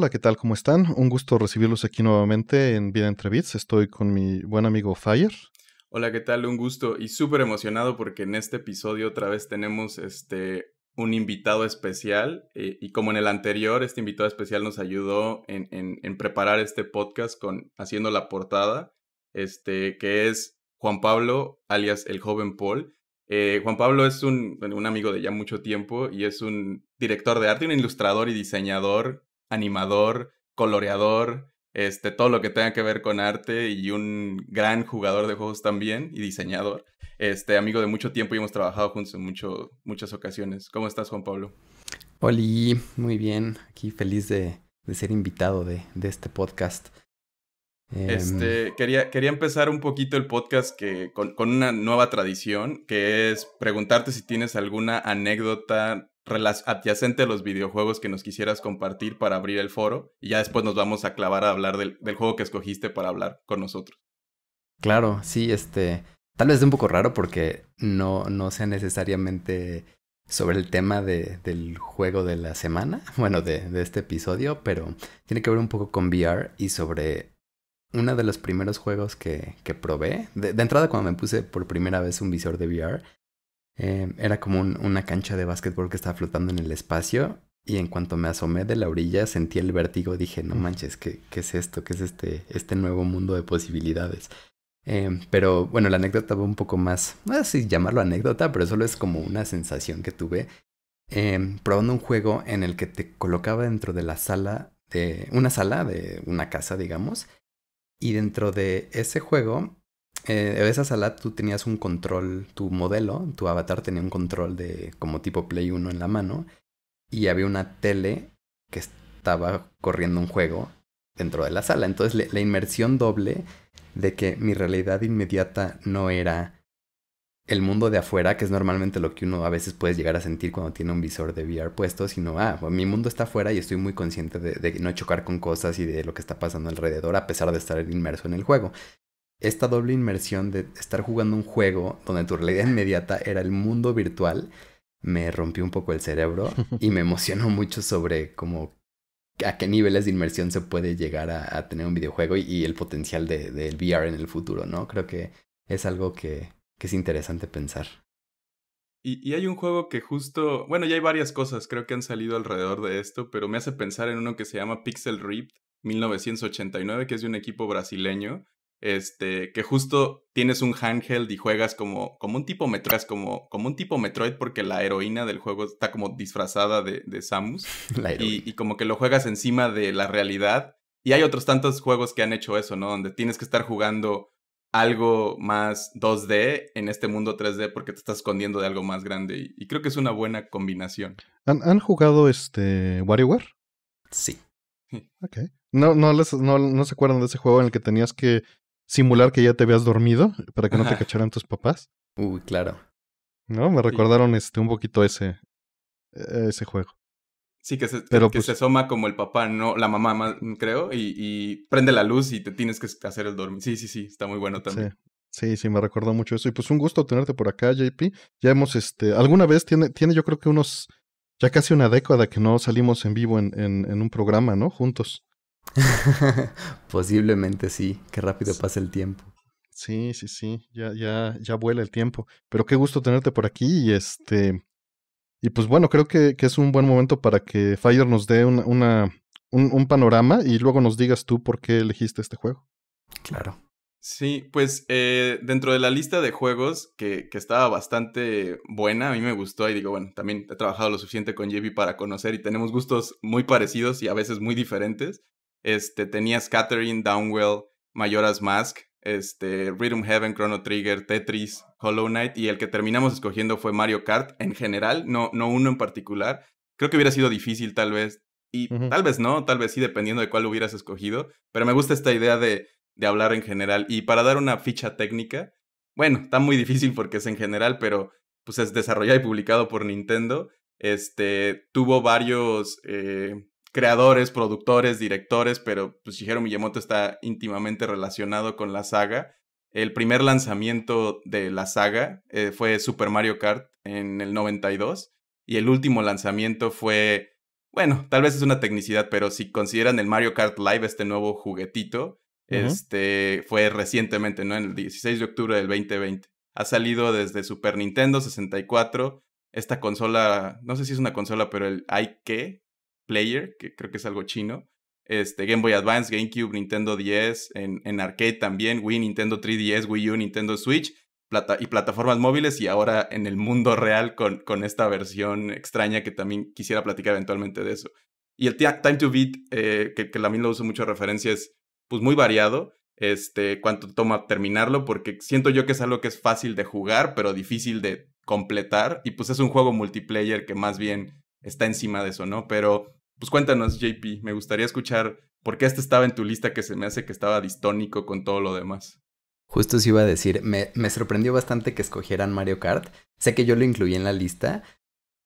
Hola, ¿qué tal? ¿Cómo están? Un gusto recibirlos aquí nuevamente en Vida Entre Bits. Estoy con mi buen amigo Fire. Hola, ¿qué tal? Un gusto y súper emocionado porque en este episodio otra vez tenemos este un invitado especial eh, y como en el anterior, este invitado especial nos ayudó en, preparar este podcast con haciendo la portada, este que es Juan Pablo, alias el joven Paul. Eh, Juan Pablo es un, un amigo de ya mucho tiempo y es un director de arte, un ilustrador y diseñador animador, coloreador, este, todo lo que tenga que ver con arte y un gran jugador de juegos también y diseñador. Este, amigo de mucho tiempo y hemos trabajado juntos en mucho, muchas ocasiones. ¿Cómo estás, Juan Pablo? Hola, muy bien. Aquí feliz de, ser invitado de, este podcast. Em, este, quería, quería empezar un poquito el podcast que, con, una nueva tradición, que es preguntarte si tienes alguna anécdota adyacente a los videojuegos que nos quisieras compartir para abrir el foro y ya después nos vamos a clavar a hablar del, juego que escogiste para hablar con nosotros. Claro, sí, este, tal vez es un poco raro porque no, no sea necesariamente sobre el tema de, del juego de la semana, bueno, de, este episodio, pero tiene que ver un poco con VR y sobre uno de los primeros juegos que, que probé. de, entrada, cuando me puse por primera vez un visor de VR, Em, era como una cancha de básquetbol que estaba flotando en el espacio y en cuanto me asomé de la orilla sentí el vértigo, dije, no manches, ¿qué, qué es esto? ¿Qué es este, este nuevo mundo de posibilidades? Em, pero bueno, la anécdota va un poco más, no sé si llamarlo anécdota, pero solo es como una sensación que tuve eh, probando un juego en el que te colocaba dentro de la sala, de una sala de una casa, digamos, y dentro de ese juego en eh, esa sala tú tenías un control, tu modelo, tu avatar tenía un control de como tipo Play 1 en la mano y había una tele que estaba corriendo un juego dentro de la sala. Entonces la inmersión doble de que mi realidad inmediata no era el mundo de afuera, que es normalmente lo que uno a veces puede llegar a sentir cuando tiene un visor de VR puesto, sino, ah, mi mundo está afuera y estoy muy consciente de no chocar con cosas y de lo que está pasando alrededor, a pesar de estar inmerso en el juego esta doble inmersión de estar jugando un juego donde tu realidad inmediata era el mundo virtual, me rompió un poco el cerebro y me emocionó mucho sobre cómo a qué niveles de inmersión se puede llegar a, tener un videojuego y, el potencial del VR en el futuro, ¿no? Creo que es algo que, es interesante pensar. Y, hay un juego que justo, bueno, ya hay varias cosas creo que han salido alrededor de esto, pero me hace pensar en uno que se llama Pixel Ripped 1989, que es de un equipo brasileño este, que justo tienes un handheld y juegas como, como un tipo Metroid, como, como un tipo Metroid porque la heroína del juego está como disfrazada de, Samus y, como que lo juegas encima de la realidad. Y hay otros tantos juegos que han hecho eso, ¿no? Donde tienes que estar jugando algo más 2D en este mundo 3D porque te estás escondiendo de algo más grande y, creo que es una buena combinación. ¿Han, jugado este WarioWare? Sí. Ok. No, no, no, se acuerdan de ese juego en el que tenías que simular que ya te habías dormido para que no te cacharan tus papás. Uy, claro. No, me recordaron este un poquito ese, e-, ese juego. Sí, que se, Pero que pues se asoma como el papá, no la mamá, mm, creo, y, y, prende la luz y te tienes que hacer el dormir. Sí, sí, sí, está muy bueno también. Sí, sí, sí, me recordó mucho eso. Y pues un gusto tenerte por acá, JP. Ya hemos, este, alguna vez tiene, tiene yo creo que unos, ya casi una década que no salimos en vivo en, en un programa, ¿no? Juntos. Posiblemente sí, que rápido pasa el tiempo. Sí, sí, sí, ya, ya, ya vuela el tiempo. Pero qué gusto tenerte por aquí y este. Y pues bueno, creo que, que es un buen momento para que Fire nos dé una, un, panorama y luego nos digas tú por qué elegiste este juego. Claro. Sí, pues eh, dentro de la lista de juegos que, que, estaba bastante buena, a mí me gustó y digo, bueno, también he trabajado lo suficiente con JB para conocer y tenemos gustos muy parecidos y a veces muy diferentes. Este, tenías Catherine, Downwell, Mayoras Mask, este, Rhythm Heaven, Chrono Trigger, Tetris, Hollow Knight y el que terminamos escogiendo fue Mario Kart en general, no, no uno en particular. Creo que hubiera sido difícil tal vez y tal vez no, tal vez sí, dependiendo de cuál hubieras escogido, pero me gusta esta idea de, de hablar en general y para dar una ficha técnica, bueno, está muy difícil porque es en general, pero pues es desarrollado y publicado por Nintendo. Este, tuvo varios... Eh, creadores, productores, directores, pero pues Shigeru Miyamoto está íntimamente relacionado con la saga. El primer lanzamiento de la saga eh, fue Super Mario Kart en el 92 y el último lanzamiento fue, bueno, tal vez es una tecnicidad, pero si consideran el Mario Kart Live, este nuevo juguetito, este fue recientemente, ¿no? En el 16 de octubre del 2020. Ha salido desde Super Nintendo 64, esta consola, no sé si es una consola, pero el IK, Player, que creo que es algo chino. Este, Game Boy Advance, GameCube, Nintendo 10, en, en arcade también, Wii, Nintendo 3DS, Wii U, Nintendo Switch plata y plataformas móviles y ahora en el mundo real con, con esta versión extraña que también quisiera platicar eventualmente de eso. Y el Time to Beat, eh, que, que también lo uso mucho referencia, es pues muy variado este, cuánto toma terminarlo, porque siento yo que es algo que es fácil de jugar, pero difícil de completar, y pues es un juego multiplayer que más bien está encima de eso, ¿no? Pero pues cuéntanos, JP, me gustaría escuchar por qué este estaba en tu lista que se me hace que estaba distónico con todo lo demás. Justo os iba a decir, me, sorprendió bastante que escogieran Mario Kart. Sé que yo lo incluí en la lista,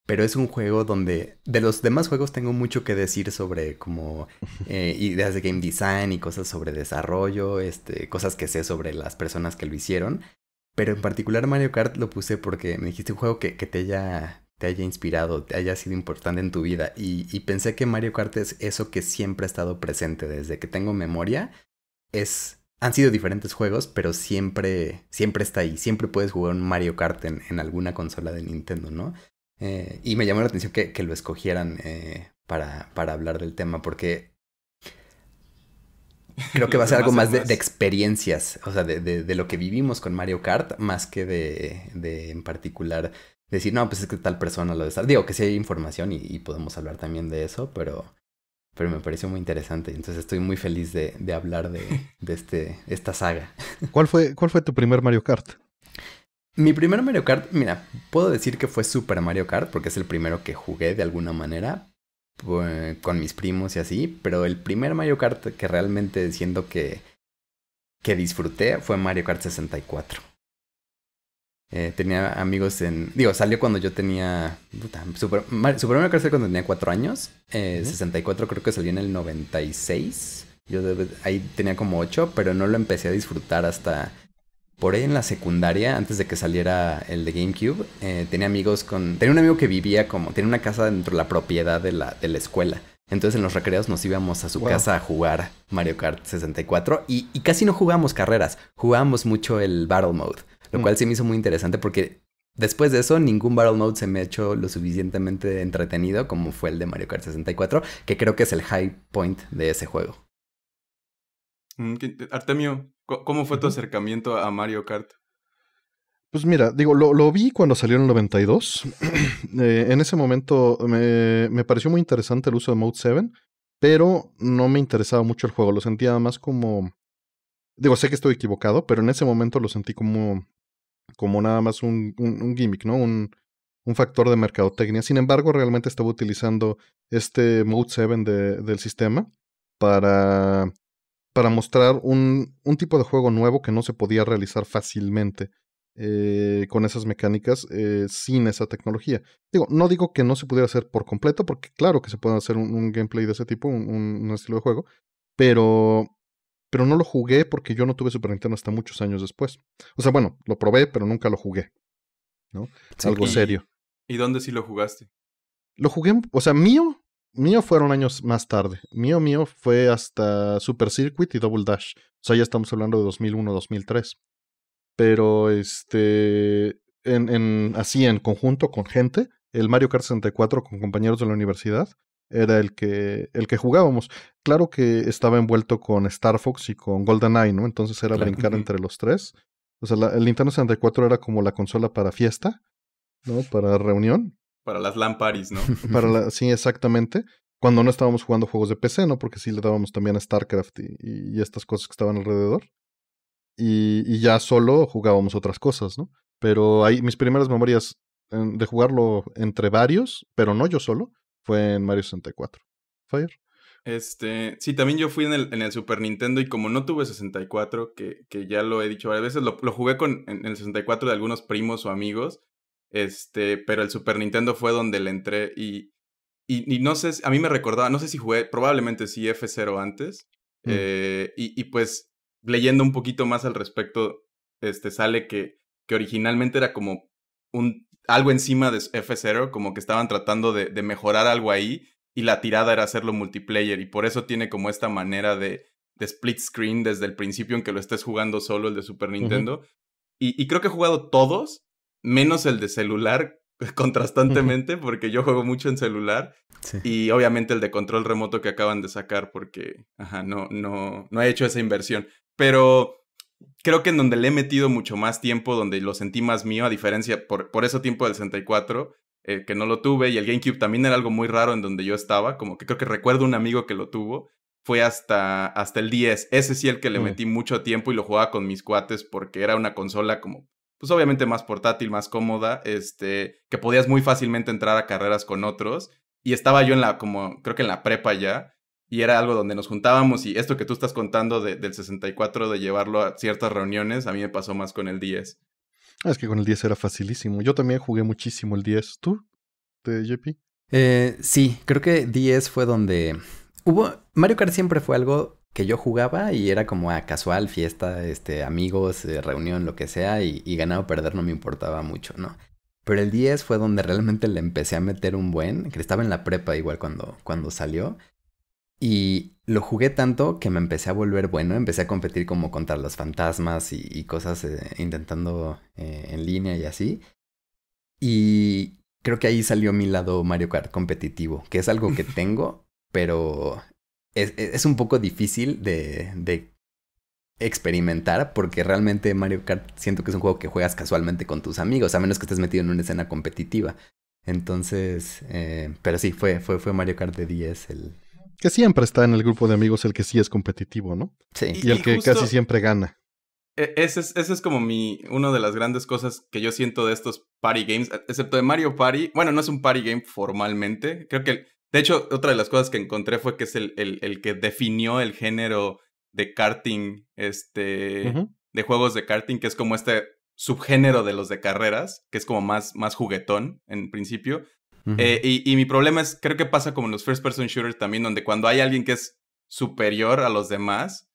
pero es un juego donde de los demás juegos tengo mucho que decir sobre como eh, ideas de game design y cosas sobre desarrollo, este, cosas que sé sobre las personas que lo hicieron. Pero en particular Mario Kart lo puse porque me dijiste un juego que, que te haya te haya inspirado, te haya sido importante en tu vida. Y, y, pensé que Mario Kart es eso que siempre ha estado presente desde que tengo memoria. Es, han sido diferentes juegos, pero siempre, siempre está ahí. Siempre puedes jugar un Mario Kart en, alguna consola de Nintendo, ¿no? Eh, y me llamó la atención que, que lo escogieran eh, para, para hablar del tema, porque Creo que va a ser algo más de, de experiencias, o sea, de, de, de, lo que vivimos con Mario Kart, más que de, en particular decir, no, pues es que tal persona lo de estar. Digo que sí hay información y, podemos hablar también de eso, pero, pero me pareció muy interesante. Entonces estoy muy feliz de, hablar de, este, esta saga. ¿Cuál fue, ¿Cuál fue tu primer Mario Kart? Mi primer Mario Kart, mira, puedo decir que fue Super Mario Kart porque es el primero que jugué de alguna manera pues, con mis primos y así, pero el primer Mario Kart que realmente siento que, que disfruté fue Mario Kart 64. Eh, tenía amigos en. Digo, salió cuando yo tenía. Super, Super Mario Kart cuando tenía 4 años. 64 eh, creo que salió en el 96. Yo ahí tenía como 8, pero no lo empecé a disfrutar hasta por ahí en la secundaria, antes de que saliera el de GameCube. Eh, tenía amigos con. Tenía un amigo que vivía como. Tenía una casa dentro de la propiedad de la, de la escuela. Entonces en los recreos nos íbamos a su casa a jugar Mario Kart 64 y, y casi no jugábamos carreras, jugábamos mucho el Battle Mode lo mm. cual sí me hizo muy interesante porque después de eso ningún Battle Mode se me ha hecho lo suficientemente entretenido como fue el de Mario Kart 64, que creo que es el high point de ese juego. Mm, Artemio, ¿cómo fue tu acercamiento a Mario Kart? Pues mira, digo, lo, vi cuando salió en el 92. Eh, en ese momento me, me, pareció muy interesante el uso de Mode 7, pero no me interesaba mucho el juego. Lo sentía más como. Digo, sé que estoy equivocado, pero en ese momento lo sentí como como nada más un, un, gimmick, ¿no? Un, un, factor de mercadotecnia. Sin embargo, realmente estaba utilizando este Mode 7 de, del sistema para, para mostrar un, un tipo de juego nuevo que no se podía realizar fácilmente. Eh, con esas mecánicas eh, sin esa tecnología. Digo, no digo que no se pudiera hacer por completo, porque claro que se puede hacer un, gameplay de ese tipo, un estilo de juego, pero pero no lo jugué porque yo no tuve Super Nintendo hasta muchos años después. O sea, bueno, lo probé, pero nunca lo jugué. ¿No? Algo serio. ¿Y dónde sí lo jugaste? Lo jugué, o sea, mío, mío fueron años más tarde. Mío, mío fue hasta Super Circuit y Double Dash. O sea, ya estamos hablando de 2001, 2003. Pero este, en, en, así en conjunto con gente, el Mario Kart 64 con compañeros de la universidad era el que, el que jugábamos. Claro que estaba envuelto con Star Fox y con GoldenEye, ¿no? Entonces era brincar entre los tres. O sea, el Nintendo 64 era como la consola para fiesta, ¿no? Para reunión. Para las lamparis ¿no? para la, sí, exactamente. Cuando no estábamos jugando juegos de PC, ¿no? Porque sí le dábamos también a StarCraft y, estas cosas que estaban alrededor. Y, y, ya solo jugábamos otras cosas, ¿no? Pero ahí mis primeras memorias eh, de jugarlo entre varios, pero no yo solo, fue en Mario 64. Fire. Este, sí, también yo fui en el, Super Nintendo y como no tuve 64, que, que ya lo he dicho varias veces, lo, jugué con, en, el 64 de algunos primos o amigos, este, pero el Super Nintendo fue donde le entré y, y, no sé, a mí me recordaba, no sé si jugué, probablemente sí F0 antes, mm. eh, y, y, pues leyendo un poquito más al respecto, este, sale que, que originalmente era como un algo encima de F0, como que estaban tratando de, mejorar algo ahí y la tirada era hacerlo multiplayer y por eso tiene como esta manera de, split screen desde el principio en que lo estés jugando solo el de Super Nintendo. y, creo que he jugado todos, menos el de celular, contrastantemente, porque yo juego mucho en celular y obviamente el de control remoto que acaban de sacar porque, ajá, no, no, no he hecho esa inversión. Pero creo que en donde le he metido mucho más tiempo, donde lo sentí más mío, a diferencia por, por ese tiempo del 64, eh, que no lo tuve, y el GameCube también era algo muy raro en donde yo estaba, como que creo que recuerdo un amigo que lo tuvo, fue hasta, hasta el 10, ese sí el que le mm. metí mucho tiempo y lo jugaba con mis cuates porque era una consola como, pues obviamente más portátil, más cómoda, este, que podías muy fácilmente entrar a carreras con otros, y estaba yo en la, como, creo que en la prepa ya, y era algo donde nos juntábamos y esto que tú estás contando del 64 de llevarlo a ciertas reuniones, a mí me pasó más con el 10. Ah, es que con el 10 era facilísimo. Yo también jugué muchísimo el 10. ¿Tú? ¿De JP? Eh, sí, creo que 10 fue donde hubo... Mario Kart siempre fue algo que yo jugaba y era como a casual, fiesta, este, amigos, eh, reunión, lo que sea, y, ganar o perder no me importaba mucho, ¿no? Pero el 10 fue donde realmente le empecé a meter un buen, que estaba en la prepa igual cuando, cuando salió, y lo jugué tanto que me empecé a volver bueno, empecé a competir como contra los fantasmas y, cosas eh, intentando eh, en línea y así. Y creo que ahí salió mi lado Mario Kart competitivo, que es algo que tengo, pero es, e, es un poco difícil de, de experimentar porque realmente Mario Kart siento que es un juego que juegas casualmente con tus amigos, a menos que estés metido en una escena competitiva. Entonces, eh, pero sí, fue, fue, fue Mario Kart de 10 el, que siempre está en el grupo de amigos el que sí es competitivo, ¿no? Sí. Y, el que casi siempre gana. E, ese es, es, como mi, una de las grandes cosas que yo siento de estos party games, excepto de Mario Party. Bueno, no es un party game formalmente. Creo que, de hecho, otra de las cosas que encontré fue que es el, el, que definió el género de karting, este, de juegos de karting, que es como este subgénero de los de carreras, que es como más, más juguetón en principio, eh, y, mi problema es, creo que pasa como en los first person shooters también, donde cuando hay alguien que es superior a los demás,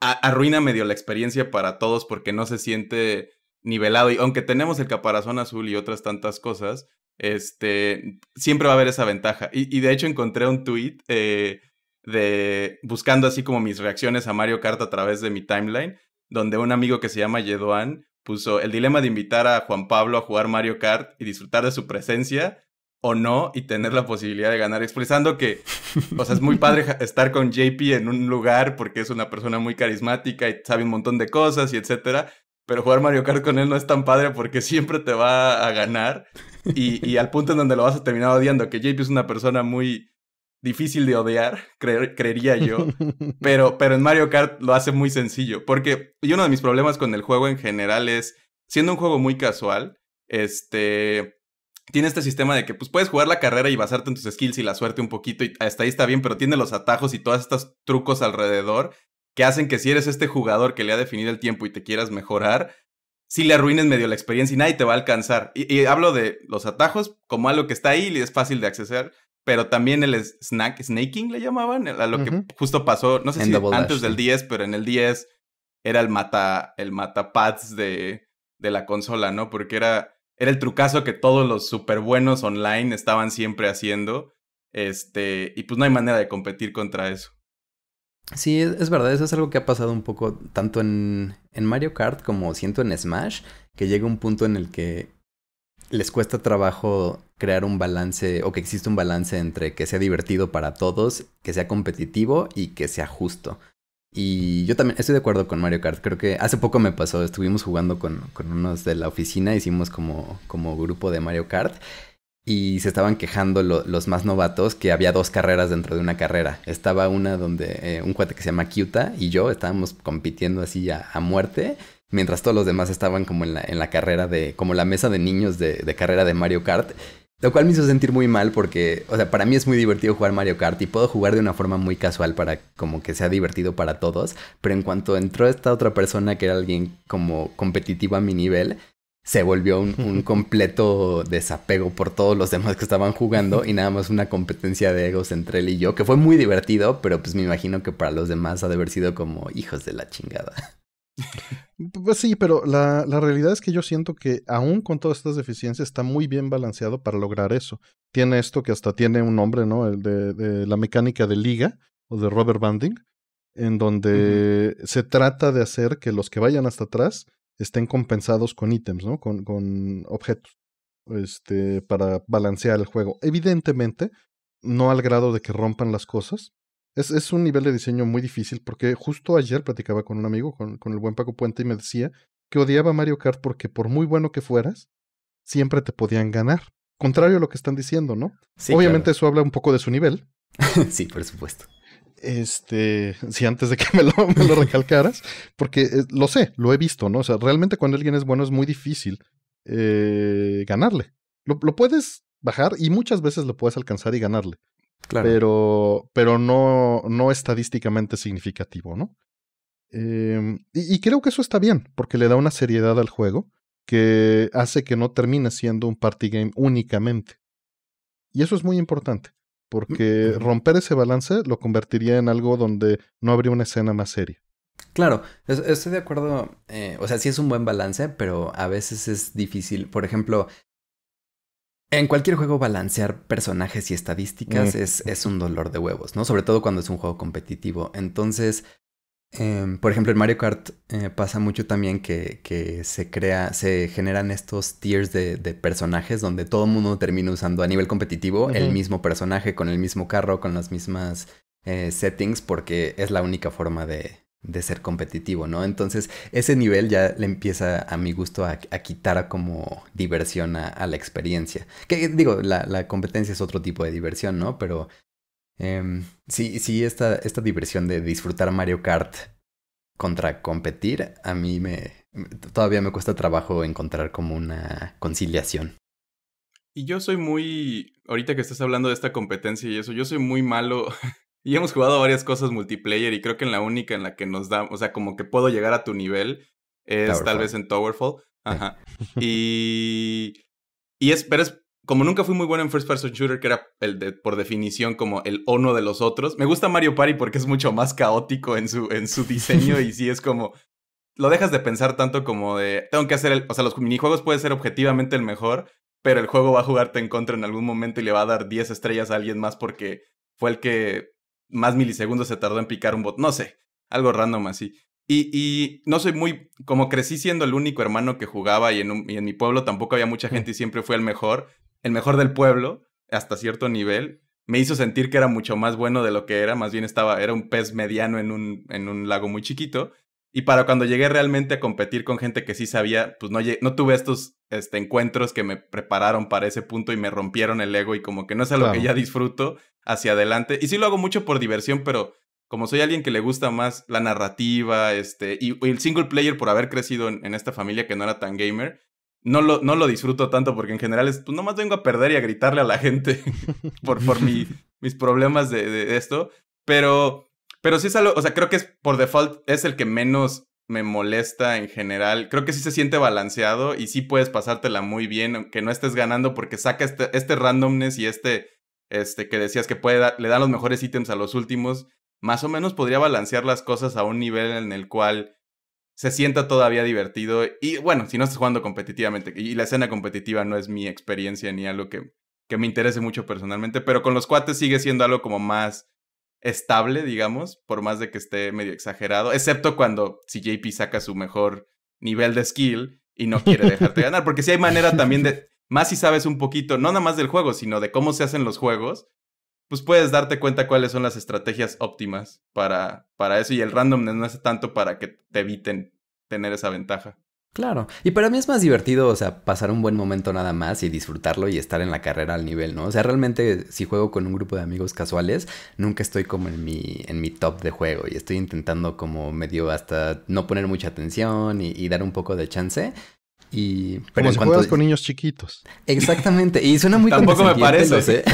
arruina medio la experiencia para todos porque no se siente nivelado. Y aunque tenemos el caparazón azul y otras tantas cosas, este, siempre va a haber esa ventaja. Y, de hecho encontré un tweet eh, de, buscando así como mis reacciones a Mario Kart a través de mi timeline, donde un amigo que se llama Yedoan puso el dilema de invitar a Juan Pablo a jugar Mario Kart y disfrutar de su presencia o no y tener la posibilidad de ganar, expresando que, o sea, es muy padre estar con JP en un lugar porque es una persona muy carismática y sabe un montón de cosas y etcétera, pero jugar Mario Kart con él no es tan padre porque siempre te va a ganar y, al punto en donde lo vas a terminar odiando, que JP es una persona muy difícil de odiar, creería yo, pero, pero en Mario Kart lo hace muy sencillo, porque y uno de mis problemas con el juego en general es, siendo un juego muy casual, este, tiene este sistema de que pues puedes jugar la carrera y basarte en tus skills y la suerte un poquito y hasta ahí está bien, pero tiene los atajos y todos estos trucos alrededor que hacen que si eres este jugador que le ha definido el tiempo y te quieras mejorar, si le arruines medio la experiencia y nadie te va a alcanzar. Y, hablo de los atajos como algo que está ahí y es fácil de acceder pero también el snack, snaking le llamaban, a lo que justo pasó, no sé si antes del 10, pero en el 10 era el mata, el mata de, de la consola, ¿no? Porque era era el trucazo que todos los super buenos online estaban siempre haciendo. Este, y pues no hay manera de competir contra eso. Sí, es verdad, eso es algo que ha pasado un poco tanto en, en Mario Kart como siento en Smash, que llega un punto en el que les cuesta trabajo crear un balance o que existe un balance entre que sea divertido para todos, que sea competitivo y que sea justo. Y yo también estoy de acuerdo con Mario Kart. Creo que hace poco me pasó, estuvimos jugando con, unos de la oficina, hicimos como, como grupo de Mario Kart. Y se estaban quejando los más novatos que había dos carreras dentro de una carrera. Estaba una donde eh, un cuate que se llama Kyuta y yo estábamos compitiendo así a, a muerte mientras todos los demás estaban como en la, carrera de, como la mesa de niños de, de, carrera de Mario Kart. Lo cual me hizo sentir muy mal porque, o sea, para mí es muy divertido jugar Mario Kart y puedo jugar de una forma muy casual para como que sea divertido para todos, pero en cuanto entró esta otra persona que era alguien como competitivo a mi nivel, se volvió un, un, completo desapego por todos los demás que estaban jugando y nada más una competencia de egos entre él y yo, que fue muy divertido, pero pues me imagino que para los demás ha de haber sido como hijos de la chingada. Pues sí, pero la, la, realidad es que yo siento que aún con todas estas deficiencias está muy bien balanceado para lograr eso. Tiene esto que hasta tiene un nombre, ¿no? El de, la mecánica de liga o de rubber banding, en donde se trata de hacer que los que vayan hasta atrás estén compensados con ítems, ¿no? Con, con objetos, este, para balancear el juego. Evidentemente, no al grado de que rompan las cosas, es, un nivel de diseño muy difícil porque justo ayer platicaba con un amigo, con, el buen Paco Puente, y me decía que odiaba Mario Kart porque por muy bueno que fueras, siempre te podían ganar. Contrario a lo que están diciendo, ¿no? Obviamente eso habla un poco de su nivel. sí, por supuesto. Este, si sí, antes de que me lo, me lo recalcaras, porque eh, lo sé, lo he visto, ¿no? O sea, realmente cuando alguien es bueno es muy difícil eh, ganarle. lo puedes bajar y muchas veces lo puedes alcanzar y ganarle. Pero, pero no, no estadísticamente significativo, ¿no? Em, y, creo que eso está bien, porque le da una seriedad al juego que hace que no termine siendo un party game únicamente. Y eso es muy importante, mm, porque romper ese balance lo convertiría en algo donde no habría una escena más seria. Claro, estoy de acuerdo, eh, o sea, sí es un buen balance, pero a veces es difícil. Por ejemplo, en cualquier juego balancear personajes y estadísticas es, es, un dolor de huevos, ¿no? Sobre todo cuando es un juego competitivo. Entonces, em, por ejemplo, en Mario Kart eh, pasa mucho también que, que, se crea, se generan estos tiers de, personajes donde todo el mundo termina usando a nivel competitivo el mismo personaje, con el mismo carro, con las mismas eh, settings, porque es la única forma de, de ser competitivo, ¿no? Entonces ese nivel ya le empieza a mi gusto a, quitar como diversión a, la experiencia. Que digo, la, competencia es otro tipo de diversión, ¿no? Pero em, sí, sí, esta, esta diversión de disfrutar Mario Kart contra competir, a mí me... Todavía me cuesta trabajo encontrar como una conciliación. Y yo soy muy, ahorita que estás hablando de esta competencia y eso, yo soy muy malo y hemos jugado varias cosas multiplayer y creo que en la única en la que nos da, o sea, como que puedo llegar a tu nivel es tal vez en Towerfall. Ajá. y, y es, pero es, como nunca fui muy bueno en First Person Shooter, que era el de, por definición como el uno de los otros, me gusta Mario Party porque es mucho más caótico en su, en su diseño y sí es como, lo dejas de pensar tanto como de, tengo que hacer el, o sea, los minijuegos pueden ser objetivamente el mejor, pero el juego va a jugarte en contra en algún momento y le va a dar 10 estrellas a alguien más porque fue el que más milisegundos se tardó en picar un bot. No sé, algo random así. Y, y, no soy muy, como crecí siendo el único hermano que jugaba y en, un, y en mi pueblo tampoco había mucha gente y siempre fue el mejor, el mejor del pueblo, hasta cierto nivel, me hizo sentir que era mucho más bueno de lo que era, más bien estaba, era un pez mediano en un, en un lago muy chiquito y para cuando llegué realmente a competir con gente que sí sabía, pues no, no tuve estos este, encuentros que me prepararon para ese punto y me rompieron el ego y como que no es algo que ya disfruto hacia adelante. Y sí lo hago mucho por diversión, pero como soy alguien que le gusta más la narrativa este, y, el single player por haber crecido en, esta familia que no era tan gamer, no lo, no lo disfruto tanto porque en general es, pues nomás vengo a perder y a gritarle a la gente por, por mi, mis problemas de, de esto. Pero pero sí es algo, o sea, creo que es por default es el que menos me molesta en general. Creo que sí se siente balanceado y sí puedes pasártela muy bien, aunque no estés ganando, porque saca este, este randomness y este, este que decías que puede le dan los mejores ítems a los últimos. Más o menos podría balancear las cosas a un nivel en el cual se sienta todavía divertido. Y bueno, si no estás jugando competitivamente, y la escena competitiva no es mi experiencia ni algo que, que me interese mucho personalmente, pero con los cuates sigue siendo algo como más estable, digamos, por más de que esté medio exagerado, excepto cuando si JP saca su mejor nivel de skill y no quiere dejarte ganar, porque si hay manera también de, más si sabes un poquito, no nada más del juego, sino de cómo se hacen los juegos, pues puedes darte cuenta cuáles son las estrategias óptimas para, para eso y el random no hace tanto para que te eviten tener esa ventaja. Claro, y para mí es más divertido, o sea, pasar un buen momento nada más y disfrutarlo y estar en la carrera al nivel, ¿no? O sea, realmente si juego con un grupo de amigos casuales, nunca estoy como en mi, en mi top de juego y estoy intentando como medio hasta no poner mucha atención y, y dar un poco de chance, y, pero Como si juegas con niños chiquitos. Exactamente. Y suena muy Tampoco me parece.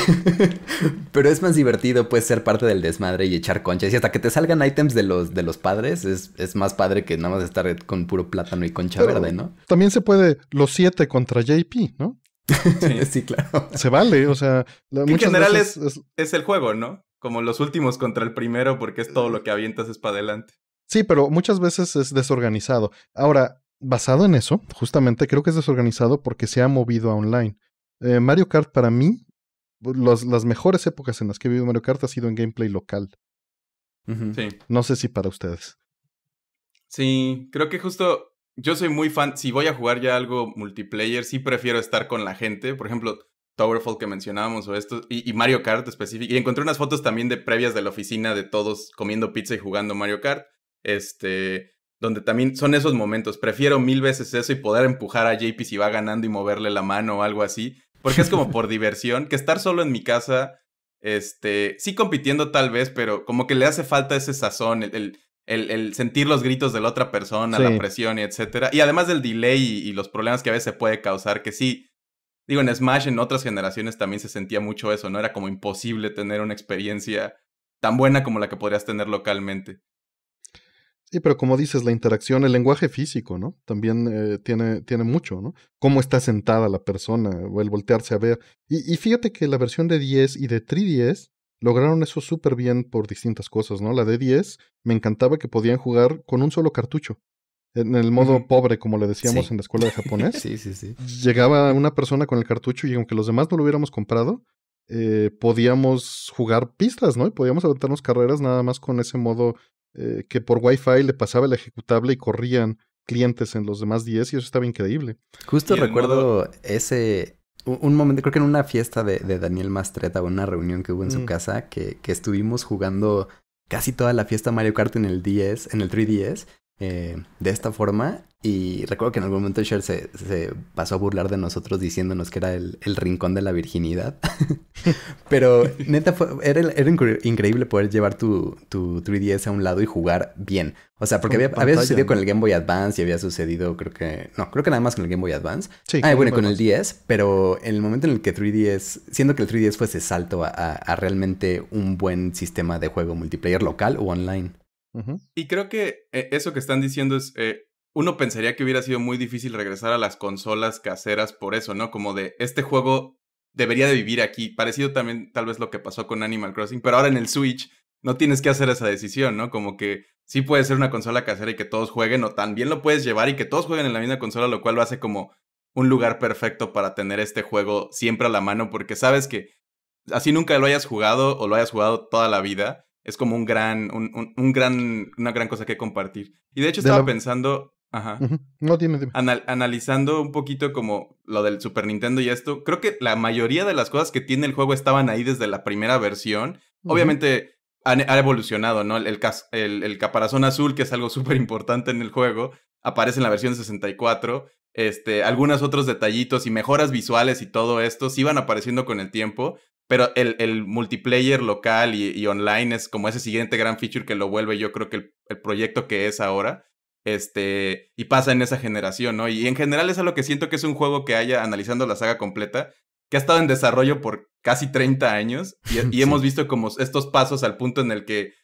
pero es más divertido, pues, ser parte del desmadre y echar conchas. Y hasta que te salgan ítems de los, de los padres, es, más padre que nada más estar con puro plátano y concha verde, ¿no? También se puede los siete contra JP, ¿no? Sí, claro. Se vale, o sea... en general es el juego, ¿no? Como los últimos contra el primero, porque es todo lo que avientas es para adelante. Sí, pero muchas veces es desorganizado. Ahora, basado en eso, justamente creo que es desorganizado porque se ha movido a online. Eh, Mario Kart para mí, pues, las mejores épocas en las que he vivido Mario Kart ha sido en gameplay local. sí. No sé si para ustedes. Sí, creo que justo yo soy muy fan, si voy a jugar ya algo multiplayer, sí prefiero estar con la gente. Por ejemplo, Towerfall que mencionábamos o esto, y, y Mario Kart específico. Y encontré unas fotos también de previas de la oficina de todos comiendo pizza y jugando Mario Kart. Este, donde también son esos momentos. Prefiero mil veces eso y poder empujar a JP si va ganando y moverle la mano o algo así, porque es como por diversión, que estar solo en mi casa, este, sí compitiendo tal vez, pero como que le hace falta ese sazón, el, el, el, sentir los gritos de la otra persona, la presión y etcétera. Y además del delay y, los problemas que a veces se puede causar, que sí, digo, en Smash en otras generaciones también se sentía mucho eso, ¿no? Era como imposible tener una experiencia tan buena como la que podrías tener localmente. Sí, pero como dices, la interacción, el lenguaje físico, ¿no? También eh, tiene, tiene mucho, ¿no? Cómo está sentada la persona, o el voltearse a ver. Y, fíjate que la versión de 10 y de 3DS lograron eso súper bien por distintas cosas, ¿no? La de 10 me encantaba que podían jugar con un solo cartucho. En el modo pobre, como le decíamos en la escuela de japonés. sí, sí, sí. Llegaba una persona con el cartucho y aunque los demás no lo hubiéramos comprado, eh, podíamos jugar pistas, ¿no? Y podíamos aventarnos carreras nada más con ese modo eh, que por Wi-Fi le pasaba el ejecutable y corrían clientes en los demás 10 y eso estaba increíble. Justo recuerdo ese, un momento, creo que en una fiesta de, Daniel Mastreta o una reunión que hubo en su mm. casa, que, que, estuvimos jugando casi toda la fiesta Mario Kart en el 10, en el 3DS, eh, de esta forma. Y recuerdo que en algún momento Cher se, pasó a burlar de nosotros diciéndonos que era el, rincón de la virginidad. Pero neta, era, increíble poder llevar tu, tu 3DS a un lado y jugar bien. O sea, porque había, sucedido con el Game Boy Advance y había sucedido, creo que. No, creo que nada más con el Game Boy Advance. Sí, ah, bueno, con el 10, pero en el momento en el que 3DS, siendo que el 3DS fue salto a realmente un buen sistema de juego multiplayer local o online. Y creo que eh, eso que están diciendo es, eh, uno pensaría que hubiera sido muy difícil regresar a las consolas caseras por eso, ¿no? Como de, este juego debería de vivir aquí, parecido también tal vez lo que pasó con Animal Crossing, pero ahora en el Switch no tienes que hacer esa decisión, ¿no? Como que sí puede ser una consola casera y que todos jueguen, o también lo puedes llevar y que todos jueguen en la misma consola, lo cual lo hace como un lugar perfecto para tener este juego siempre a la mano, porque sabes que así nunca lo hayas jugado o lo hayas jugado toda la vida, es como un gran, un, gran, una gran cosa que compartir. Y de hecho estaba pensando, ajá, no dime, dime. analizando un poquito como lo del Super Nintendo y esto, creo que la mayoría de las cosas que tiene el juego estaban ahí desde la primera versión. Obviamente ha evolucionado, ¿no? El, el, caparazón azul, que es algo súper importante en el juego, aparece en la versión 64. Este, algunos otros detallitos y mejoras visuales y todo esto se iban apareciendo con el tiempo, pero el, multiplayer local y, online es como ese siguiente gran feature que lo vuelve, yo creo que el, proyecto que es ahora. Este, y pasa en esa generación, ¿no? Y en general es algo lo que siento que es un juego que haya, analizando la saga completa, que ha estado en desarrollo por casi 30 años y, hemos visto como estos pasos al punto en el que,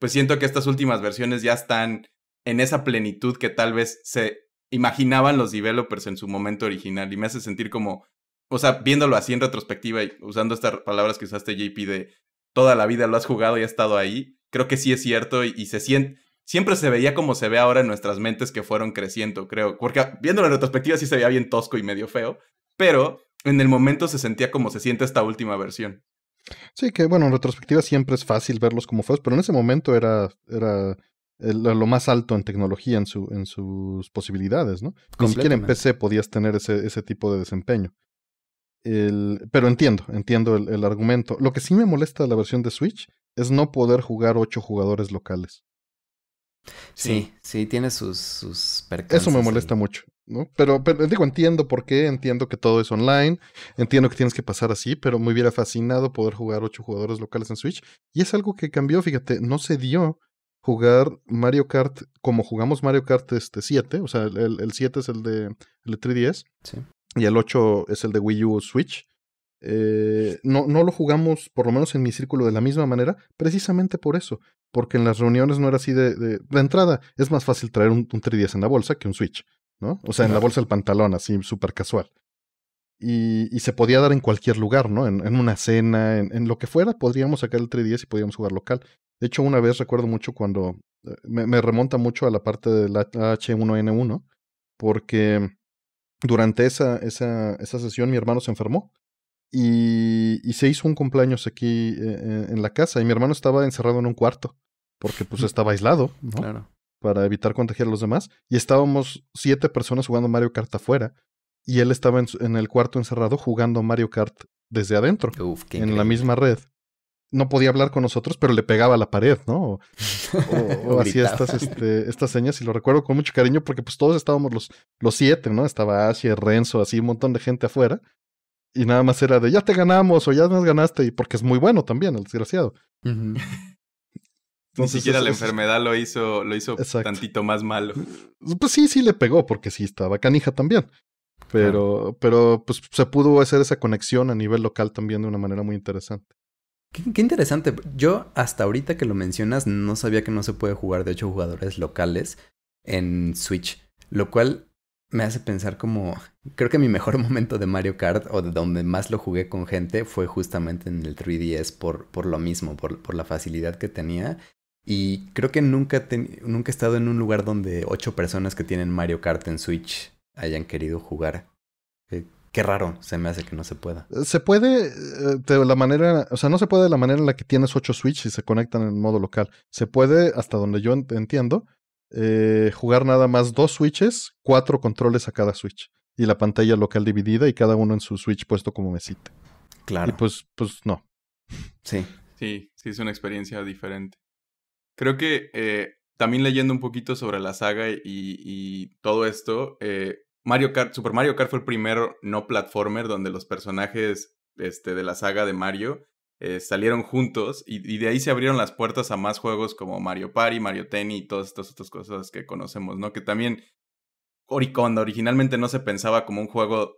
pues siento que estas últimas versiones ya están en esa plenitud que tal vez se imaginaban los developers en su momento original y me hace sentir como o sea, viéndolo así en retrospectiva y usando estas palabras que usaste, JP, de toda la vida lo has jugado y has estado ahí, creo que sí es cierto y, se siente. Siempre se veía como se ve ahora en nuestras mentes que fueron creciendo, creo. Porque viéndolo en retrospectiva sí se veía bien tosco y medio feo, pero en el momento se sentía como se siente esta última versión. Sí, que bueno, en retrospectiva siempre es fácil verlos como feos, pero en ese momento era, era lo más alto en tecnología, en, su, en sus posibilidades, ¿no? Ni siquiera en PC podías tener ese, ese tipo de desempeño pero entiendo, entiendo el, argumento. Lo que sí me molesta de la versión de Switch es no poder jugar ocho jugadores locales. Sí, sí, tiene sus, sus Eso me molesta mucho, ¿no? Pero, pero, digo, entiendo por qué, entiendo que todo es online, entiendo que tienes que pasar así, pero me hubiera fascinado poder jugar ocho jugadores locales en Switch. Y es algo que cambió, fíjate, no se dio jugar Mario Kart como jugamos Mario Kart este 7, o sea, el, 7 es el de, el de 3DS. Sí y el 8 es el de Wii U Switch. Eh, no, no lo jugamos, por lo menos en mi círculo, de la misma manera, precisamente por eso, porque en las reuniones no era así de, de, entrada, es más fácil traer un, un 3DS en la bolsa que un Switch, ¿no? O sea, en la bolsa el pantalón, así súper casual. Y, y, se podía dar en cualquier lugar, ¿no? En, en una cena, en, en, lo que fuera, podríamos sacar el 3DS y podíamos jugar local. De hecho, una vez recuerdo mucho cuando eh, me, me remonta mucho a la parte del H1N1, porque durante esa, esa, esa sesión mi hermano se enfermó y, se hizo un cumpleaños aquí eh, eh, en la casa y mi hermano estaba encerrado en un cuarto porque pues estaba aislado, Para evitar contagiar a los demás y estábamos siete personas jugando Mario Kart afuera y él estaba en, el cuarto encerrado jugando Mario Kart desde adentro, en la misma red no podía hablar con nosotros, pero le pegaba a la pared, ¿no? O, hacía estas, este, estas señas y lo recuerdo con mucho cariño porque pues todos estábamos los, los siete, ¿no? Estaba Asia, Renzo, así un montón de gente afuera. Y nada más era de, ya te ganamos o ya nos ganaste, y porque es muy bueno también, el desgraciado. Ni siquiera la enfermedad lo hizo, lo hizo tantito más malo. Pues sí, sí le pegó, porque sí estaba canija también. Pero, pero pues se pudo hacer esa conexión a nivel local también de una manera muy interesante. Qué, interesante. Yo hasta ahorita que lo mencionas no sabía que no se puede jugar de ocho jugadores locales en Switch, lo cual me hace pensar como creo que mi mejor momento de Mario Kart o de donde más lo jugué con gente fue justamente en el 3DS por, por lo mismo, por, por la facilidad que tenía. Y creo que nunca, nunca he estado en un lugar donde ocho personas que tienen Mario Kart en Switch hayan querido jugar. Eh, Qué raro se me hace que no se pueda. Eh, se puede eh, de la manera, o sea, no se puede de la manera en la que tienes ocho switches y se conectan en modo local. Se puede, hasta donde yo entiendo, eh, jugar nada más dos Switches, cuatro controles a cada Switch. Y la pantalla local dividida y cada uno en su Switch puesto como mesita. Claro. Y pues, pues no. Sí. Sí, sí, es una experiencia diferente. Creo que también leyendo un poquito sobre la saga y, todo esto, Super Mario Kart fue el primer no platformer donde los personajes este, de la saga de Mario eh, salieron juntos y, de ahí se abrieron las puertas a más juegos como Mario Party, Mario Tennis y todas estas otras cosas que conocemos, ¿no? Que también Oriconda originalmente no se pensaba como un juego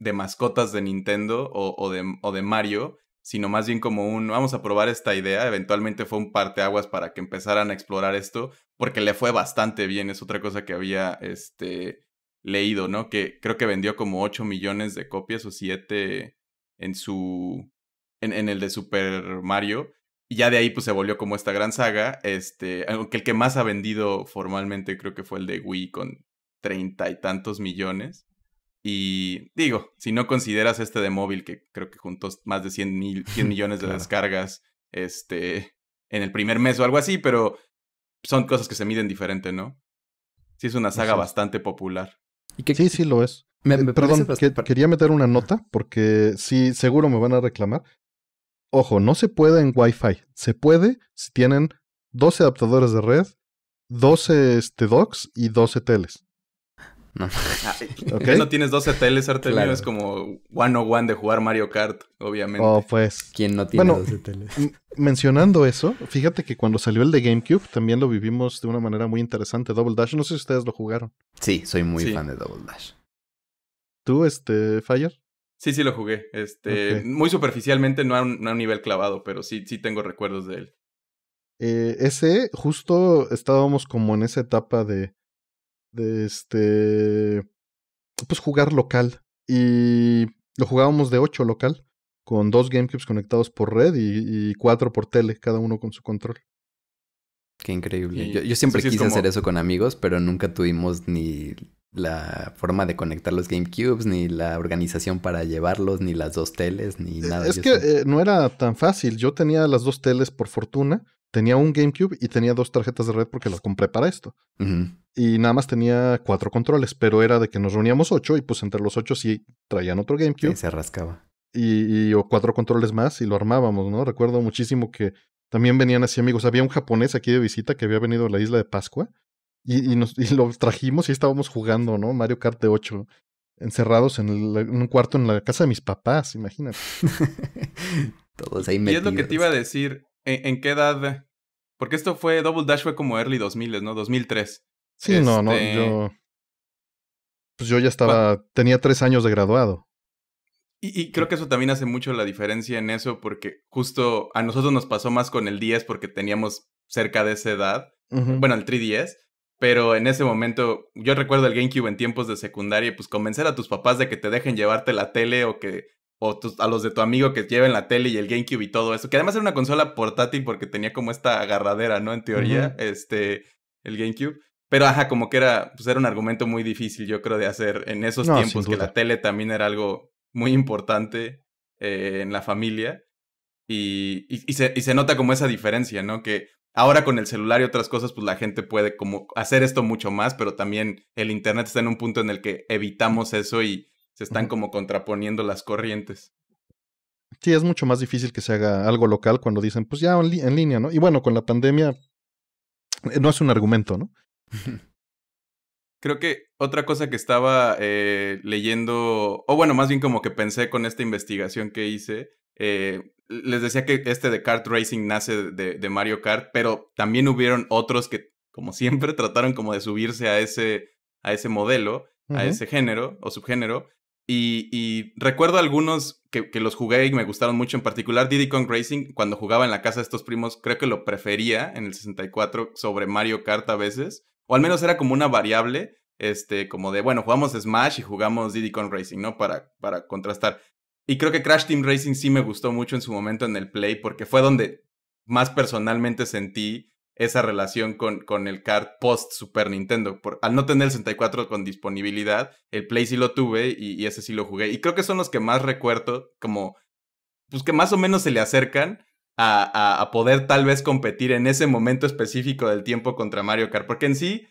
de mascotas de Nintendo o, o, de, o, de, Mario, sino más bien como un vamos a probar esta idea. Eventualmente fue un parteaguas para que empezaran a explorar esto, porque le fue bastante bien. Es otra cosa que había este, leído, ¿no? Que creo que vendió como 8 millones de copias o 7 en su. en, el de Super Mario. Y ya de ahí pues se volvió como esta gran saga. Este, aunque el que más ha vendido formalmente creo que fue el de Wii con treinta y tantos millones. Y digo, si no consideras este de móvil que creo que juntó más de 100, mil, millones de descargas este, en el primer mes o algo así, pero son cosas que se miden diferente, ¿no? Sí es una saga bastante popular sí, sí lo es. Eh, perdón, quería meter una nota porque sí, seguro me van a reclamar. Ojo, no se puede en Wi-Fi. Se puede si tienen 12 adaptadores de red, 12 este, docks y 12 teles. No. Ah, no tienes 12 teles, Artemio. Es como one on one de jugar Mario Kart, obviamente. Oh, pues. ¿Quién no tiene 12 Mencionando eso, fíjate que cuando salió el de GameCube también lo vivimos de una manera muy interesante. Double Dash, no sé si ustedes lo jugaron. Sí, soy muy fan de Double Dash. ¿Tú, este, Fire? Sí, sí lo jugué. Este, muy superficialmente, no a, un, nivel clavado, pero sí, sí tengo recuerdos de él. Eh, ese, justo estábamos como en esa etapa de de este, pues jugar local. Y lo jugábamos de 8 local, con dos GameCubes conectados por red y, cuatro por tele, cada uno con su control. Qué increíble. yo, siempre quise hacer eso con amigos, pero nunca tuvimos ni la forma de conectar los GameCubes, ni la organización para llevarlos, ni las dos teles, ni eh, nada. Es que eh, no era tan fácil. Yo tenía las dos teles por fortuna tenía un GameCube y tenía dos tarjetas de red porque las compré para esto. Y nada más tenía cuatro controles, pero era de que nos reuníamos ocho y pues entre los ocho sí traían otro GameCube. Y se rascaba. Y, o cuatro controles más y lo armábamos, ¿no? Recuerdo muchísimo que también venían así amigos. Había un japonés aquí de visita que había venido a la isla de Pascua y, y, nos, y lo trajimos y estábamos jugando, ¿no? Mario Kart de 8 encerrados en, un cuarto en la casa de mis papás, imagínate. Todos ahí metidos. Y es lo que te iba a decir, ¿en, qué edad? Porque esto fue, Double Dash fue como early 2000, ¿no? 2003. Sí, no, no, este yo... Pues yo ya estaba, tenía tres años de graduado. Y, creo que eso también hace mucho la diferencia en eso, porque justo a nosotros nos pasó más con el 10 porque teníamos cerca de esa edad, eh, bueno, el 3DS, pero en ese momento, yo recuerdo el GameCube en tiempos de secundaria, pues convencer a tus papás de que te dejen llevarte la tele o que o a los de tu amigo que lleven la tele y el GameCube y todo eso, que además era una consola portátil porque tenía como esta agarradera, ¿no? En teoría, este, el GameCube. Pero ajá, como que era, pues era un argumento muy difícil, yo creo, de hacer en esos tiempos, que la tele también era algo muy importante eh, en la familia. Y, y, se, y se nota como esa diferencia, ¿no? Que ahora con el celular y otras cosas, pues la gente puede como hacer esto mucho más, pero también el Internet está en un punto en el que evitamos eso y se están como contraponiendo las corrientes. Sí, es mucho más difícil que se haga algo local cuando dicen, pues ya en, línea, ¿no? Y bueno, con la pandemia eh, no es un argumento, ¿no? Creo que otra cosa que estaba eh, leyendo, o bueno, más bien como que pensé con esta investigación que hice, eh, les decía que este de kart racing nace de, de, Mario Kart, pero también hubieron otros que, como siempre, trataron como de subirse a ese, a ese modelo, a ese género o subgénero, y, recuerdo algunos que, que, los jugué y me gustaron mucho, en particular Diddy Kong Racing, cuando jugaba en la casa de estos primos, creo que lo prefería en el 64 sobre Mario Kart a veces, o al menos era como una variable, este, como de, bueno, jugamos Smash y jugamos Diddy Kong Racing, ¿no? Para, para contrastar. Y creo que Crash Team Racing sí me gustó mucho en su momento en el Play, porque fue donde más personalmente sentí esa relación con, con el CART post Super Nintendo. Por, al no tener el 64 con disponibilidad, el Play sí lo tuve y, ese sí lo jugué. Y creo que son los que más recuerdo, como, pues que más o menos se le acercan a, poder tal vez competir en ese momento específico del tiempo contra Mario Kart. Porque en sí,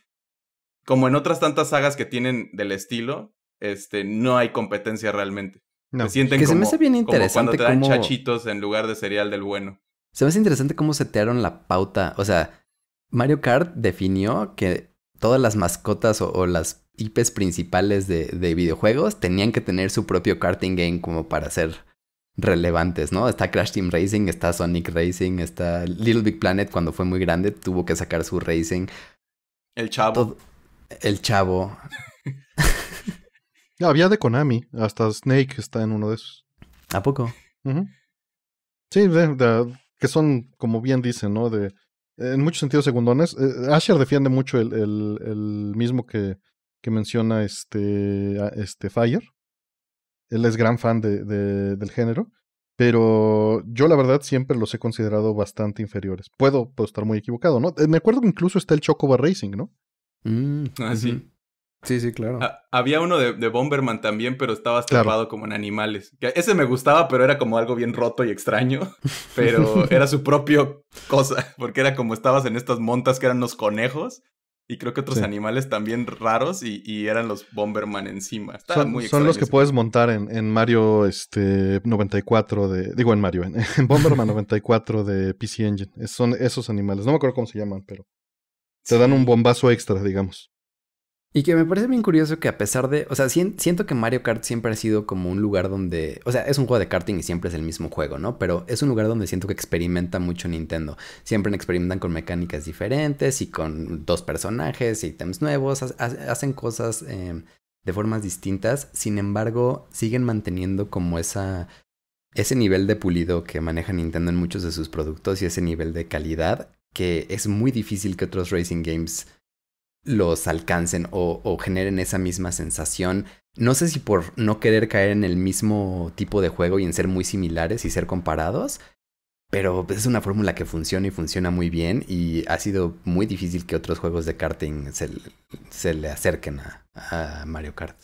como en otras tantas sagas que tienen del estilo, este, no hay competencia realmente. No. Se sienten que como, se me hace bien interesante cuando te dan chachitos en lugar de serial del bueno. Se me hace interesante cómo setearon la pauta, o sea, Mario Kart definió que todas las mascotas o, las IPs principales de, videojuegos tenían que tener su propio karting game como para ser relevantes, ¿no? Está Crash Team Racing, está Sonic Racing, está Little Big Planet cuando fue muy grande tuvo que sacar su racing. El chavo. el chavo. Había de Konami, hasta Snake está en uno de esos. ¿A poco? Sí, que son, como bien dicen, ¿no? De en muchos sentidos segundones. Eh, Asher defiende mucho el, el, mismo que, que, menciona este, este Fire. Él es gran fan de, de, del género, pero yo la verdad siempre los he considerado bastante inferiores. Puedo, puedo estar muy equivocado, ¿no? Eh, me acuerdo que incluso está el Chocoba Racing, ¿no? Mm, ah, sí. Sí, sí, claro. Ah, había uno de, Bomberman también, pero estaba estampado como en animales. ese me gustaba, pero era como algo bien roto y extraño. Pero era su propio cosa, porque era como estabas en estas montas que eran los conejos. Y creo que otros animales también raros y, eran los Bomberman encima. Estaban son, muy son los que puedes montar en, en, Mario este, 94 de... Digo, en Mario, en, Bomberman 94 de PC Engine. son esos animales. No me acuerdo cómo se llaman, pero... Te dan un bombazo extra, digamos. Y que me parece bien curioso que a pesar de, o sea, siento que Mario Kart siempre ha sido como un lugar donde, o sea, es un juego de karting y siempre es el mismo juego, ¿no? Pero es un lugar donde siento que experimenta mucho Nintendo. Siempre experimentan con mecánicas diferentes y con dos personajes, ítems nuevos, hacen cosas em, de formas distintas. Sin embargo, siguen manteniendo como esa ese nivel de pulido que maneja Nintendo en muchos de sus productos y ese nivel de calidad que es muy difícil que otros racing games los alcancen o, generen esa misma sensación. No sé si por no querer caer en el mismo tipo de juego y en ser muy similares y ser comparados, pero es una fórmula que funciona y funciona muy bien y ha sido muy difícil que otros juegos de karting se, se le acerquen a, a Mario Kart.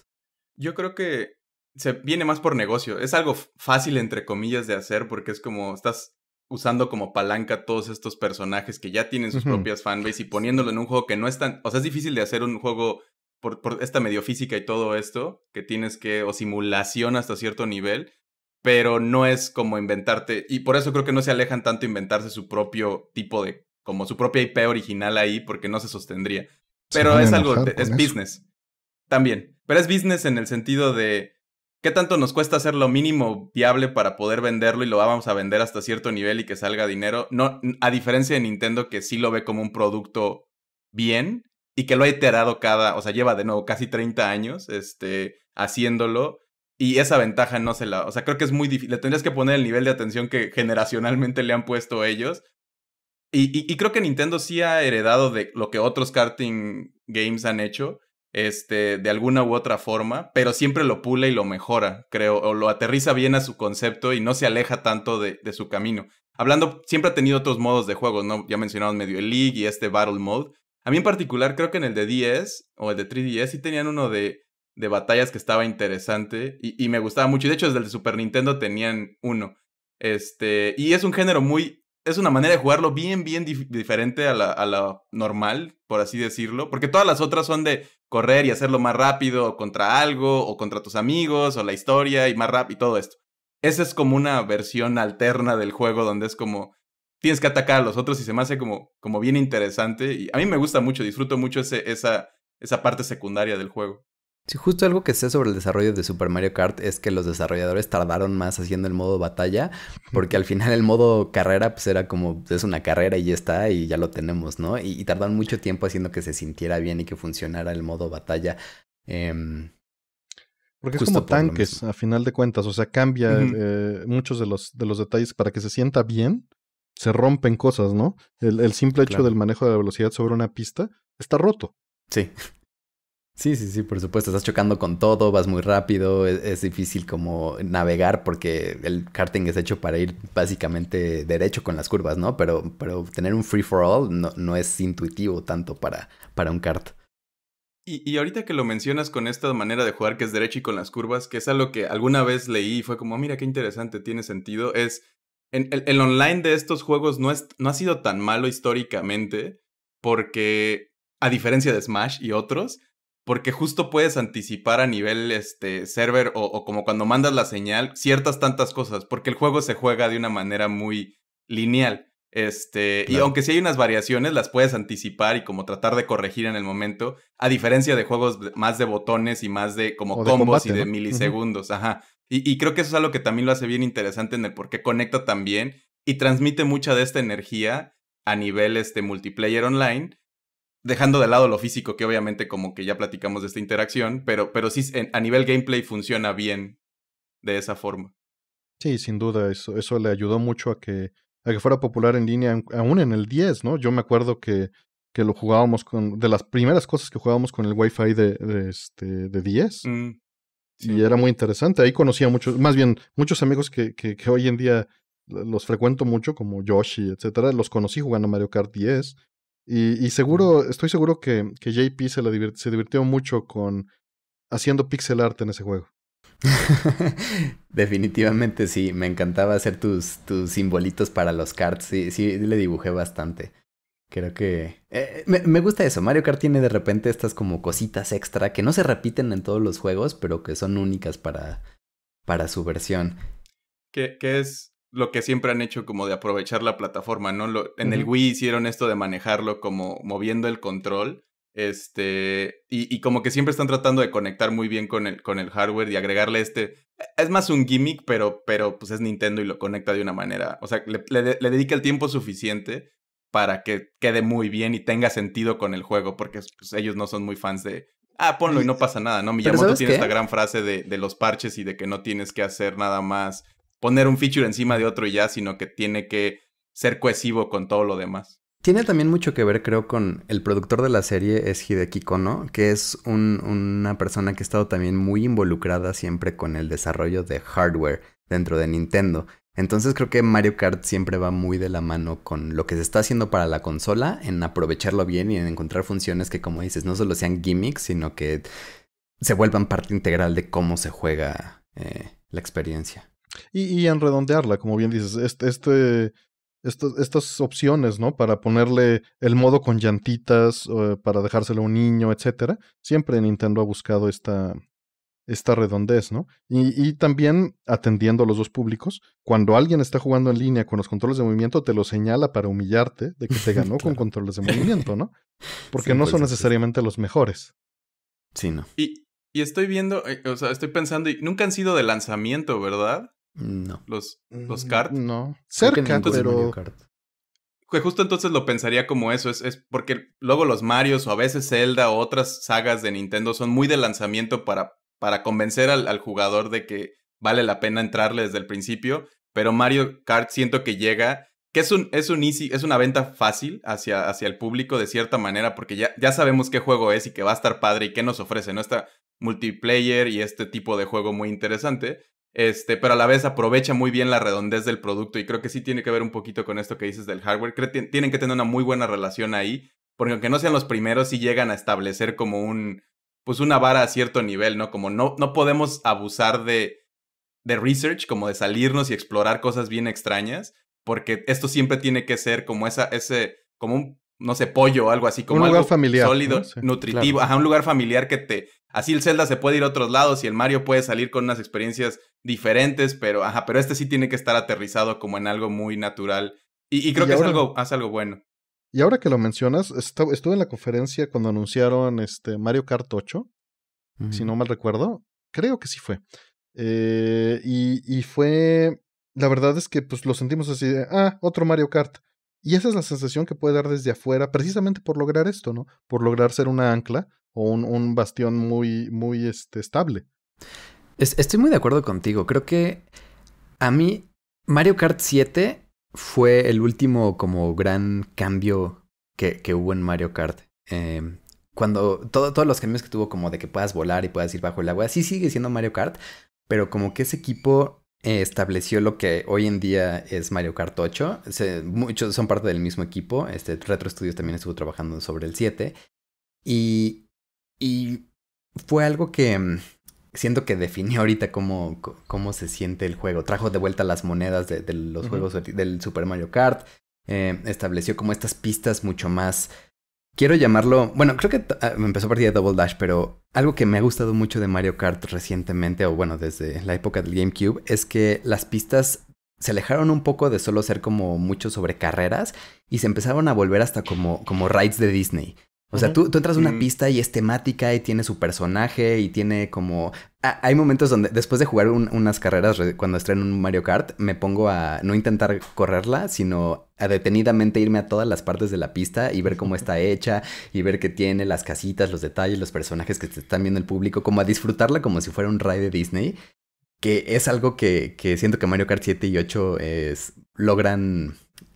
Yo creo que se viene más por negocio. Es algo fácil, entre comillas, de hacer porque es como estás usando como palanca todos estos personajes que ya tienen sus propias fanbase y poniéndolo en un juego que no es tan. O sea, es difícil de hacer un juego por, esta medio física y todo esto, que tienes que. o simulación hasta cierto nivel, pero no es como inventarte. Y por eso creo que no se alejan tanto inventarse su propio tipo de. como su propia IP original ahí, porque no se sostendría. Pero es algo. es business. También. Pero es business en el sentido de ¿Qué tanto nos cuesta hacer lo mínimo viable para poder venderlo y lo vamos a vender hasta cierto nivel y que salga dinero? No, a diferencia de Nintendo que sí lo ve como un producto bien y que lo ha iterado cada, o sea, lleva de nuevo casi 30 años este, haciéndolo y esa ventaja no se la, o sea, creo que es muy difícil, le tendrías que poner el nivel de atención que generacionalmente le han puesto ellos. y creo que Nintendo sí ha heredado de lo que otros karting games han hecho, este, de alguna u otra forma, pero siempre lo pula y lo mejora, creo, o lo aterriza bien a su concepto y no se aleja tanto de, su camino. Hablando, siempre ha tenido otros modos de juego, ¿no? Ya mencionamos medio el League y este Battle Mode. A mí en particular creo que en el de 10 o el de 3DS sí tenían uno de, batallas que estaba interesante y, me gustaba mucho. Y de hecho desde el de Super Nintendo tenían uno. Este, y es un género muy es una manera de jugarlo bien, bien diferente a la, a normal, por así decirlo. Porque todas las otras son de correr y hacerlo más rápido contra algo, o contra tus amigos, o la historia, y más rápido y todo esto. Esa es como una versión alterna del juego donde es como tienes que atacar a los otros y se me hace como, como bien interesante. Y a mí me gusta mucho, disfruto mucho ese, esa, esa parte secundaria del juego. Si justo algo que sé sobre el desarrollo de Super Mario Kart es que los desarrolladores tardaron más haciendo el modo batalla, porque al final el modo carrera pues era como, es una carrera y ya está, y ya lo tenemos, ¿no? Y, tardan tardaron mucho tiempo haciendo que se sintiera bien y que funcionara el modo batalla. Em, porque es como tanques, a final de cuentas, o sea, cambia eh, muchos de los, de los detalles para que se sienta bien, se rompen cosas, ¿no? El, simple hecho del manejo de la velocidad sobre una pista está roto. Sí. Sí, sí, sí, por supuesto. Estás chocando con todo, vas muy rápido, es, difícil como navegar porque el karting es hecho para ir básicamente derecho con las curvas, ¿no? Pero, pero tener un free for all no, no es intuitivo tanto para, para un kart. Y, ahorita que lo mencionas con esta manera de jugar que es derecho y con las curvas, que es algo que alguna vez leí y fue como, ah, mira qué interesante, tiene sentido, es el, el, online de estos juegos no, es, no ha sido tan malo históricamente porque, a diferencia de Smash y otros, porque justo puedes anticipar a nivel este, server o, como cuando mandas la señal ciertas tantas cosas, porque el juego se juega de una manera muy lineal. Este, Y aunque sí hay unas variaciones, las puedes anticipar y como tratar de corregir en el momento, a diferencia de juegos más de botones y más de como combos y de milisegundos. Ajá. Y, creo que eso es algo que también lo hace bien interesante en el por qué conecta también y transmite mucha de esta energía a nivel este, multiplayer online dejando de lado lo físico, que obviamente como que ya platicamos de esta interacción, pero, pero sí a nivel gameplay funciona bien de esa forma. Sí, sin duda, eso, eso le ayudó mucho a que, a que fuera popular en línea, aún en el 10, ¿no? Yo me acuerdo que, que lo jugábamos con, de las primeras cosas que jugábamos con el Wi-Fi de, este, de 10. Mm, y era muy interesante, ahí conocía muchos, más bien muchos amigos que, que, que hoy en día los frecuento mucho, como Yoshi, etcétera, los conocí jugando Mario Kart 10 y, seguro, estoy seguro que, que JP se, la divirtió, se divirtió mucho con haciendo pixel art en ese juego. Definitivamente sí, me encantaba hacer tus, tus simbolitos para los carts, sí, sí, le dibujé bastante. Creo que... Eh, me, me, gusta eso, Mario Kart tiene de repente estas como cositas extra que no se repiten en todos los juegos, pero que son únicas para, para su versión. Que, que es lo que siempre han hecho como de aprovechar la plataforma, ¿no? en el Wii hicieron esto de manejarlo como moviendo el control. Este, y, como que siempre están tratando de conectar muy bien con el, con el hardware y agregarle este, es más un gimmick, pero, pero pues es Nintendo y lo conecta de una manera, o sea, le, dedica el tiempo suficiente para que quede muy bien y tenga sentido con el juego, porque pues, ellos no son muy fans de, ah, ponlo y no pasa nada, ¿no? Miyamoto tiene esta gran frase de, de los parches y de que no tienes que hacer nada más poner un feature encima de otro y ya, sino que tiene que ser cohesivo con todo lo demás. Tiene también mucho que ver, creo, con el productor de la serie, es Hideki Kono, que es una persona que ha estado también muy involucrada siempre con el desarrollo de hardware dentro de Nintendo. Entonces creo que Mario Kart siempre va muy de la mano con lo que se está haciendo para la consola, en aprovecharlo bien y en encontrar funciones que, como dices, no solo sean gimmicks, sino que se vuelvan parte integral de cómo se juega eh, la experiencia. Y, y en redondearla, como bien dices, este, este, estas opciones, ¿no? Para ponerle el modo con llantitas, eh, para dejárselo a un niño, etcétera. Siempre Nintendo ha buscado esta, esta redondez, ¿no? Y, y, también atendiendo a los dos públicos, cuando alguien está jugando en línea con los controles de movimiento, te lo señala para humillarte de que te ganó con controles de movimiento, ¿no? Porque no son necesariamente los mejores. Sí, no. Y, y estoy viendo, eh, o sea, estoy pensando, y nunca han sido de lanzamiento, ¿verdad? No. Los, los kart. Mm, no. Cerca, entonces, pero. Justo entonces lo pensaría como eso, es, porque luego los Marios o a veces Zelda o otras sagas de Nintendo son muy de lanzamiento para, para convencer al, al jugador de que vale la pena entrarle desde el principio, pero Mario Kart siento que llega, que es un, es un easy, es una venta fácil hacia, hacia el público de cierta manera, porque ya, ya sabemos qué juego es y que va a estar padre y qué nos ofrece, ¿no? Está multiplayer y este tipo de juego muy interesante, este, pero a la vez aprovecha muy bien la redondez del producto y creo que sí tiene que ver un poquito con esto que dices del hardware. tienen que tener una muy buena relación ahí, porque aunque no sean los primeros, sí llegan a establecer como un, pues una vara a cierto nivel, ¿no? Como no, no podemos abusar de, de research, como de salirnos y explorar cosas bien extrañas, porque esto siempre tiene que ser como esa, ese, como un, no sé, pollo o algo así, como un lugar algo familiar, sólido, nutritivo, ajá, un lugar familiar que te, así el Zelda se puede ir a otros lados y el Mario puede salir con unas experiencias diferentes, pero ajá, pero este sí tiene que estar aterrizado como en algo muy natural. Y, creo que es algo, hace algo bueno. Y ahora que lo mencionas, estuve, en la conferencia cuando anunciaron este Mario Kart 8, si no mal recuerdo, creo que sí fue. Eh, y, y, fue, la verdad es que pues lo sentimos así de, ah, otro Mario Kart. Y esa es la sensación que puede dar desde afuera, precisamente por lograr esto, ¿no? Por lograr ser una ancla o un, bastión muy, muy este, estable. estoy muy de acuerdo contigo. Creo que a mí Mario Kart 7 fue el último como gran cambio que, que hubo en Mario Kart. Eh, cuando todo, todos los cambios que tuvo como de que puedas volar y puedas ir bajo el agua, sí sigue siendo Mario Kart, pero como que ese equipo eh, estableció lo que hoy en día es Mario Kart 8. muchos son parte del mismo equipo. Este, Retro Studios también estuvo trabajando sobre el 7. Y, y fue algo que mm, siento que definió ahorita cómo, cómo se siente el juego. Trajo de vuelta las monedas de, los juegos del Super Mario Kart. Eh, estableció como estas pistas mucho más quiero llamarlo, bueno, creo que ah, me empezó a partir de Double Dash, pero algo que me ha gustado mucho de Mario Kart recientemente, o bueno, desde la época del GameCube, es que las pistas se alejaron un poco de solo ser como mucho sobre carreras y se empezaron a volver hasta como, como rides de Disney. O sea, tú, entras a una mm. pista y es temática y tiene su personaje y tiene como... hay momentos donde después de jugar unas carreras, cuando estreno un Mario Kart, me pongo a no intentar correrla, sino a detenidamente irme a todas las partes de la pista y ver cómo está hecha y ver qué tiene, las casitas, los detalles, los personajes que te están viendo el público, como a disfrutarla como si fuera un ride de Disney, que es algo que, siento que Mario Kart 7 y 8 logran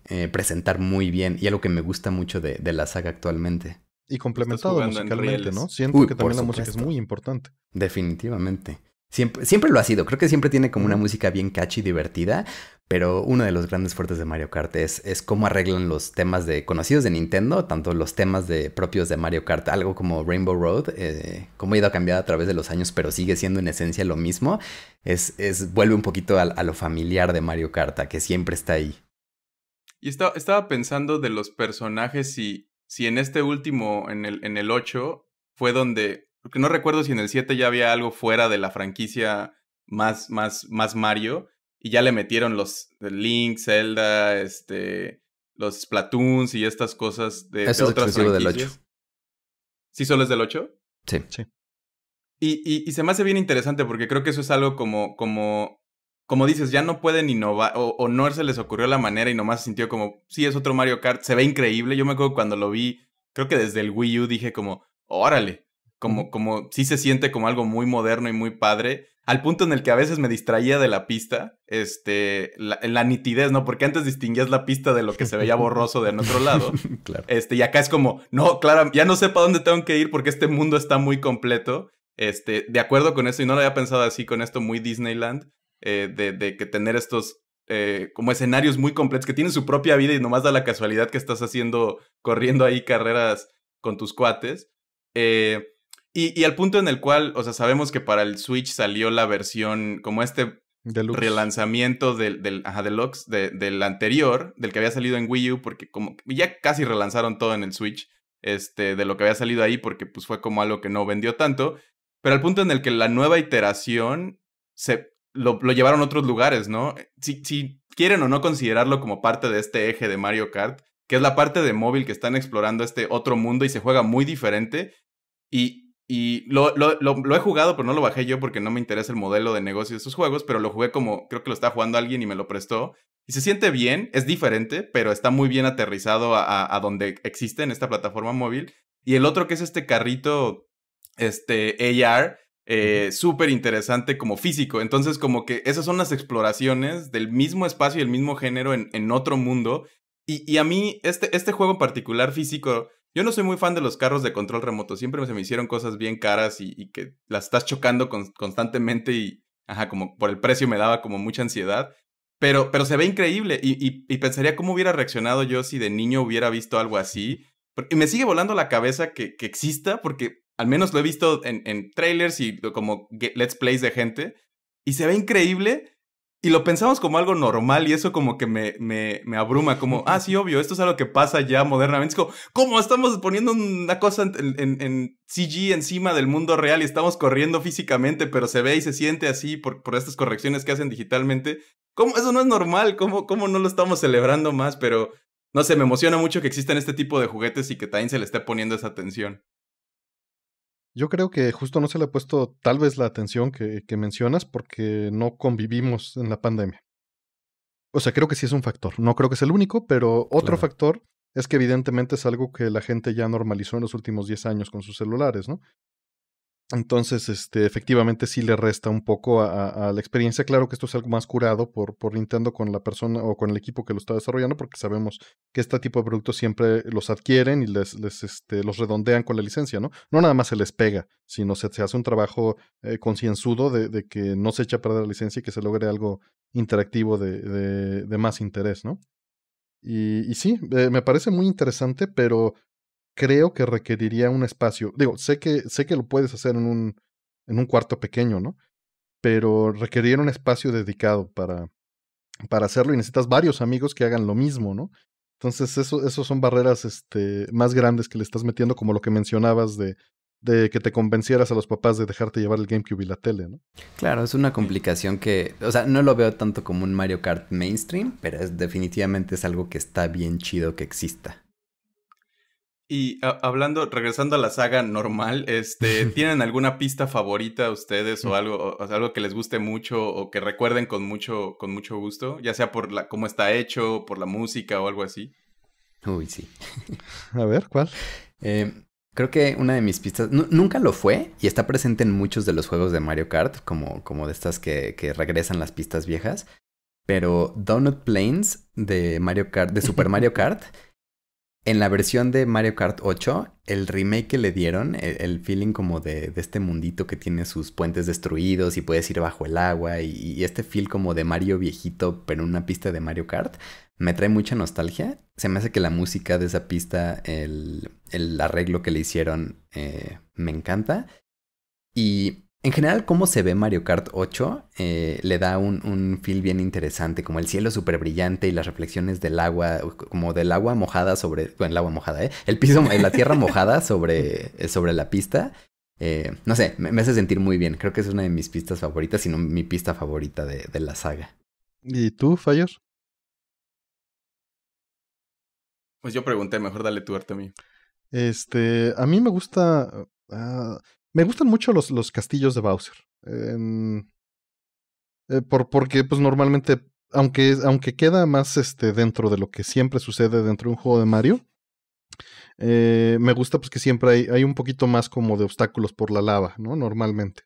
eh, presentar muy bien y algo que me gusta mucho de la saga actualmente. Y complementado musicalmente, ¿no? Siento que también la música es muy importante. Definitivamente. Siempre, siempre, lo ha sido. Creo que siempre tiene como una música bien catchy y divertida. Pero uno de los grandes fuertes de Mario Kart es, es cómo arreglan los temas de conocidos de Nintendo, tanto los temas de propios de Mario Kart, algo como Rainbow Road, Como eh, cómo ha ido cambiando a través de los años, pero sigue siendo en esencia lo mismo. Es, es vuelve un poquito a, lo familiar de Mario Kart, que siempre está ahí. Y estaba pensando de los personajes y si en este último, en el, en el 8, fue donde, porque no recuerdo si en el 7 ya había algo fuera de la franquicia más, más, más Mario, y ya le metieron los eh, Link, Zelda, este, los Platoons y estas cosas de, Eso es del 8. ¿Sí solo es del 8? Sí. sí. Y, y, y, se me hace bien interesante porque creo que eso es algo como, como como dices, ya no pueden innovar o, no se les ocurrió la manera y nomás sintió como, sí, es otro Mario Kart, se ve increíble. Yo me acuerdo cuando lo vi, creo que desde el Wii U dije como, órale, como, como, sí se siente como algo muy moderno y muy padre, al punto en el que a veces me distraía de la pista, este, la, nitidez, ¿no? Porque antes distinguías la pista de lo que se veía borroso de en otro lado. claro. Este, y acá es como, no, claro, ya no sé para dónde tengo que ir porque este mundo está muy completo. Este, de acuerdo con eso, y no lo había pensado así con esto muy Disneyland, eh, de, que tener estos eh, como escenarios muy completos que tienen su propia vida y nomás da la casualidad que estás haciendo, corriendo ahí carreras con tus cuates. Eh, y, al punto en el cual, o sea, sabemos que para el Switch salió la versión, como este relanzamiento del, del del anterior, del que había salido en Wii U, porque como ya casi relanzaron todo en el Switch, este, de lo que había salido ahí, porque pues fue como algo que no vendió tanto. Pero al punto en el que la nueva iteración se lo, llevaron a otros lugares, ¿no? Eh, si, quieren o no considerarlo como parte de este eje de Mario Kart, que es la parte de móvil que están explorando este otro mundo y se juega muy diferente. Y, y lo, he jugado, pero no lo bajé yo porque no me interesa el modelo de negocio de esos juegos, pero lo jugué como creo que lo está jugando alguien y me lo prestó. Y se siente bien, es diferente, pero está muy bien aterrizado a, a donde existe en esta plataforma móvil. Y el otro que es este carrito, este AR, eh, súper interesante como físico. Entonces, como que esas son las exploraciones del mismo espacio y el mismo género en, otro mundo. Y, a mí, este, este juego en particular físico, yo no soy muy fan de los carros de control remoto. Siempre se me hicieron cosas bien caras y, que las estás chocando constantemente y, ajá, como por el precio me daba como mucha ansiedad. Pero, pero se ve increíble y, pensaría cómo hubiera reaccionado yo si de niño hubiera visto algo así. Y me sigue volando la cabeza que, que exista porque al menos lo he visto en, trailers y como let's plays de gente. Y se ve increíble. Y lo pensamos como algo normal y eso como que me, me, abruma, como, ah, sí, obvio, esto es algo que pasa ya modernamente. Es como, ¿cómo estamos poniendo una cosa en, en, CG encima del mundo real y estamos corriendo físicamente, pero se ve y se siente así por, por estas correcciones que hacen digitalmente? ¿Cómo eso no es normal? ¿Cómo, ¿Cómo no lo estamos celebrando más? Pero, no sé, me emociona mucho que existan este tipo de juguetes y que también se le esté poniendo esa atención. Yo creo que justo no se le ha puesto tal vez la atención que, mencionas porque no convivimos en la pandemia. O sea, creo que sí es un factor. No creo que es el único, pero otro factor es que evidentemente es algo que la gente ya normalizó en los últimos 10 años con sus celulares, ¿no? Entonces, este, efectivamente sí le resta un poco a, la experiencia. Claro que esto es algo más curado por, por Nintendo con la persona o con el equipo que lo está desarrollando, porque sabemos que este tipo de productos siempre los adquieren y les, les este, los redondean con la licencia, ¿no? No nada más se les pega, sino se, se hace un trabajo eh, concienzudo de, de, que no se echa a perder la licencia y que se logre algo interactivo de, de, más interés, ¿no? Y, y sí, eh, me parece muy interesante, pero creo que requeriría un espacio. Digo, sé que, sé que lo puedes hacer en un, en un cuarto pequeño, ¿no? Pero requeriría un espacio dedicado para, para hacerlo y necesitas varios amigos que hagan lo mismo, ¿no? Entonces, eso, eso son barreras este, más grandes que le estás metiendo, como lo que mencionabas de, de que te convencieras a los papás de dejarte llevar el GameCube y la tele, ¿no? Claro, es una complicación que, o sea, no lo veo tanto como un Mario Kart mainstream, pero es, definitivamente es algo que está bien chido que exista. Y hablando, regresando a la saga normal, este, ¿tienen alguna pista favorita ustedes o mm. algo, algo que les guste mucho o que recuerden con mucho, con mucho gusto? Ya sea por la, cómo está hecho, por la música o algo así. Uy, sí. a ver, ¿cuál? Eh, creo que una de mis pistas, nunca lo fue y está presente en muchos de los juegos de Mario Kart, como, como de estas que, que regresan las pistas viejas, pero Donut Plains de Mario Kart, de Super Mario Kart en la versión de Mario Kart 8, el remake que le dieron, e, el, feeling como de, este mundito que tiene sus puentes destruidos y puedes ir bajo el agua y, este feel como de Mario viejito pero en una pista de Mario Kart, me trae mucha nostalgia. Se me hace que la música de esa pista, el, arreglo que le hicieron, eh, me encanta. Y en general, cómo se ve Mario Kart 8 eh, le da un, un, feel bien interesante, como el cielo súper brillante y las reflexiones del agua, como del agua mojada sobre, bueno, el agua mojada, ¿eh? El piso, la tierra mojada sobre, eh, sobre la pista. Eh, no sé, me, hace sentir muy bien. Creo que es una de mis pistas favoritas, sino mi pista favorita de, de la saga. ¿Y tú, Fallos? Pues yo pregunté, mejor dale tu arte a mí. Este, a mí me gusta... Ah, me gustan mucho los, los castillos de Bowser. Em, eh, por, porque, pues normalmente, aunque, aunque queda más este, dentro de lo que siempre sucede dentro de un juego de Mario, eh, me gusta pues, que siempre hay, un poquito más como de obstáculos por la lava, ¿no? Normalmente.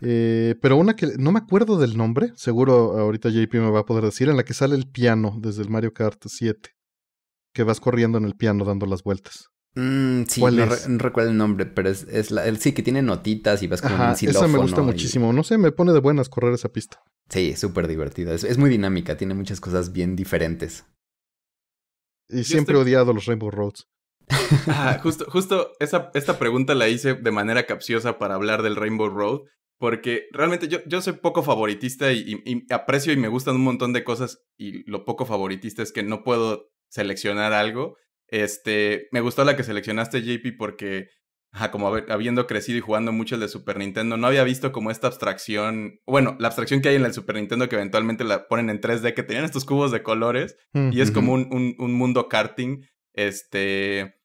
Eh, pero una que no me acuerdo del nombre, seguro ahorita JP me va a poder decir, en la que sale el piano desde el Mario Kart 7, que vas corriendo en el piano dando las vueltas. Mm, no, recuerdo el nombre, pero es, el, sí que tiene notitas y vas con un Esa me gusta muchísimo. No sé, me pone de buenas correr esa pista. Sí, es súper divertida. Es, muy dinámica, tiene muchas cosas bien diferentes. Y siempre he odiado los Rainbow Roads. justo, justo esa, esta pregunta la hice de manera capciosa para hablar del Rainbow Road, porque realmente yo, yo soy poco favoritista y, aprecio y me gustan un montón de cosas y lo poco favoritista es que no puedo seleccionar algo este, me gustó la que seleccionaste, JP, porque como habiendo crecido y jugando mucho el de Super Nintendo, no había visto como esta abstracción, bueno, la abstracción que hay en el Super Nintendo que eventualmente la ponen en 3D, que tenían estos cubos de colores y es como un, un, mundo karting, este,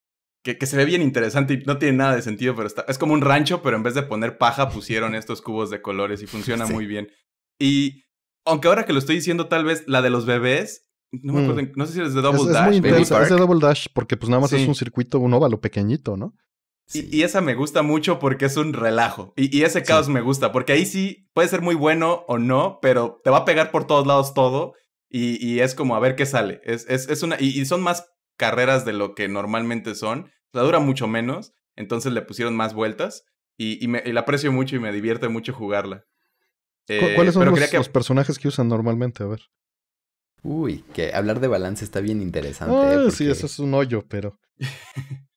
que, que, se ve bien interesante y no tiene nada de sentido, pero está, es como un rancho, pero en vez de poner paja pusieron estos cubos de colores y funciona muy bien. Y aunque ahora que lo estoy diciendo, tal vez la de los bebés no me acuerdo, mm. no sé si es de Double Dash. Es muy es de Double Dash, porque pues nada más es un circuito, un óvalo pequeñito, ¿no? Y, esa me gusta mucho porque es un relajo. Y, ese caos me gusta, porque ahí sí puede ser muy bueno o no, pero te va a pegar por todos lados todo. Y, es como a ver qué sale. Es, es, una, y, son más carreras de lo que normalmente son. La dura mucho menos, entonces le pusieron más vueltas. Y, me, la aprecio mucho y me divierte mucho jugarla. ¿Cuáles eh, son los personajes que usan normalmente? A ver. Uy, que hablar de balance está bien interesante. ¿eh? Ah, sí, eso es un hoyo, pero.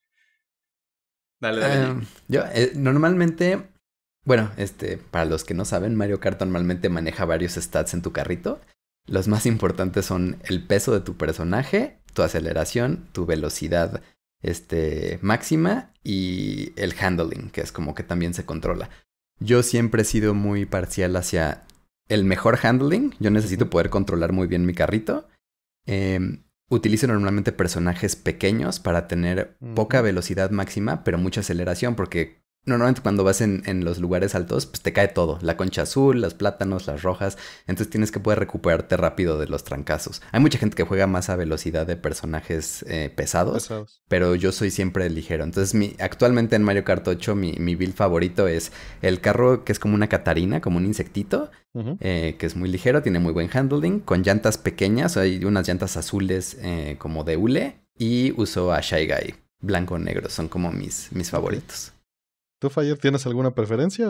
dale, dale. Ah, yo, eh, normalmente, bueno, este, para los que no saben, Mario Kart normalmente maneja varios stats en tu carrito. Los más importantes son el peso de tu personaje, tu aceleración, tu velocidad este, máxima y el handling, que es como que también se controla. Yo siempre he sido muy parcial hacia el mejor handling. Yo necesito poder controlar muy bien mi carrito. Em, utilizo normalmente personajes pequeños para tener poca velocidad máxima, pero mucha aceleración, porque Normalmente cuando vas en, los lugares altos, pues te cae todo. La concha azul, los plátanos, las rojas. Entonces tienes que poder recuperarte rápido de los trancazos. Hay mucha gente que juega más a velocidad de personajes eh, pesados, Pero yo soy siempre ligero. Entonces mi, actualmente en Mario Kart 8 mi, mi build favorito es el carro que es como una catarina, como un insectito. Eh, que es muy ligero, tiene muy buen handling. Con llantas pequeñas, hay unas llantas azules eh, como de hule. Y uso a Shy Guy, blanco-negro. Son como mis, mis favoritos. ¿Tú, Fire, tienes alguna preferencia?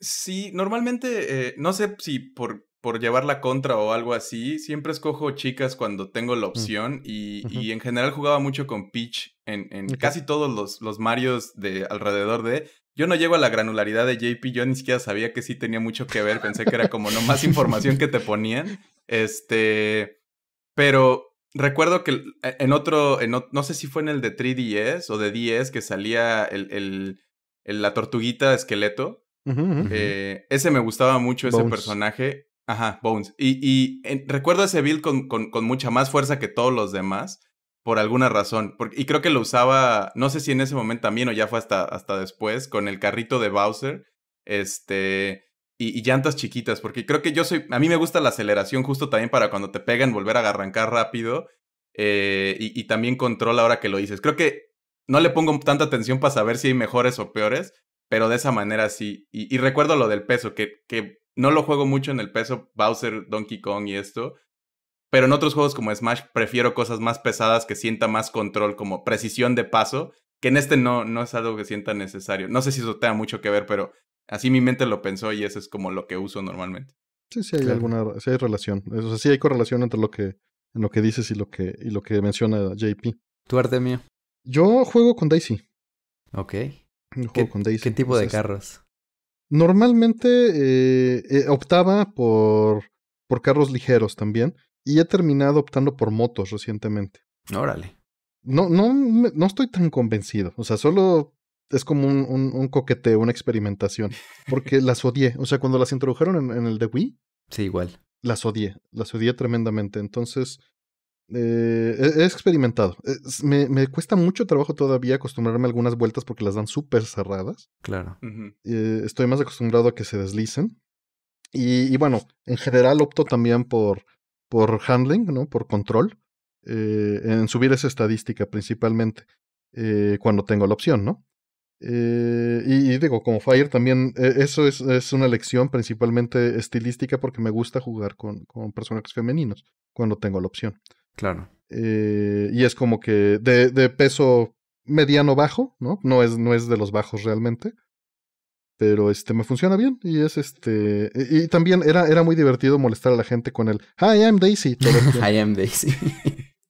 Sí, normalmente, eh, no sé si por, por la contra o algo así, siempre escojo chicas cuando tengo la mm, opción y, en general jugaba mucho con Peach en, en casi todos los, los Marios de alrededor de... Yo no llego a la granularidad de JP, yo ni siquiera sabía que sí tenía mucho que ver, pensé que era como no más información que te ponían. Este, pero recuerdo que eh, en otro, en, no sé si fue en el de 3DS o de 10 que salía el la tortuguita esqueleto. Eh, ese me gustaba mucho, ese personaje. Ajá, Bones. Y, y recuerdo ese build con, con, mucha más fuerza que todos los demás, por alguna razón. y creo que lo usaba, no sé si en ese momento también o ya fue hasta, hasta después, con el carrito de Bowser. Este. Y, llantas chiquitas, porque creo que yo soy. A mí me gusta la aceleración justo también para cuando te pegan volver a arrancar rápido. Eh, y, también control ahora que lo dices. Creo que no le pongo tanta atención para saber si hay mejores o peores, pero de esa manera sí. Y, recuerdo lo del peso, que, que no lo juego mucho en el peso, Bowser, Donkey Kong y esto. Pero en otros juegos como Smash prefiero cosas más pesadas que sienta más control, como precisión de paso, que en este no, no es algo que sienta necesario. No sé si eso tenga mucho que ver, pero así mi mente lo pensó y eso es como lo que uso normalmente. Sí, sí hay alguna hay relación. sí hay correlación entre lo que, lo que dices y lo que, y lo que menciona JP. Tu mío. Yo juego con Daisy. Ok. Yo juego con Daisy. ¿Qué tipo de carros? Normalmente eh, eh, optaba por, por carros ligeros también. Y he terminado optando por motos recientemente. Órale. No, no, no estoy tan convencido. O sea, solo es como un, un, coqueteo, una experimentación. Porque las odié. O sea, cuando las introdujeron en, en el de Wii. Sí, igual. Las odié. Las odié tremendamente. Entonces, eh, he experimentado. Eh, me, cuesta mucho trabajo todavía acostumbrarme a algunas vueltas porque las dan súper cerradas. Claro. Eh, estoy más acostumbrado a que se deslicen. Y, bueno, en general opto también por, por handling, ¿no? Por control. en subir esa estadística principalmente cuando tengo la opción, ¿no? y, digo, como Fire también, e, eso es, una lección principalmente estilística porque me gusta jugar con, con personajes femeninos cuando tengo la opción. Claro. Eh, y es como que de, peso mediano bajo, ¿no? No es, no es de los bajos realmente. Pero este me funciona bien. Y es este. Y, también era, era muy divertido molestar a la gente con el Hi, I'm Daisy. Hi, I'm Daisy.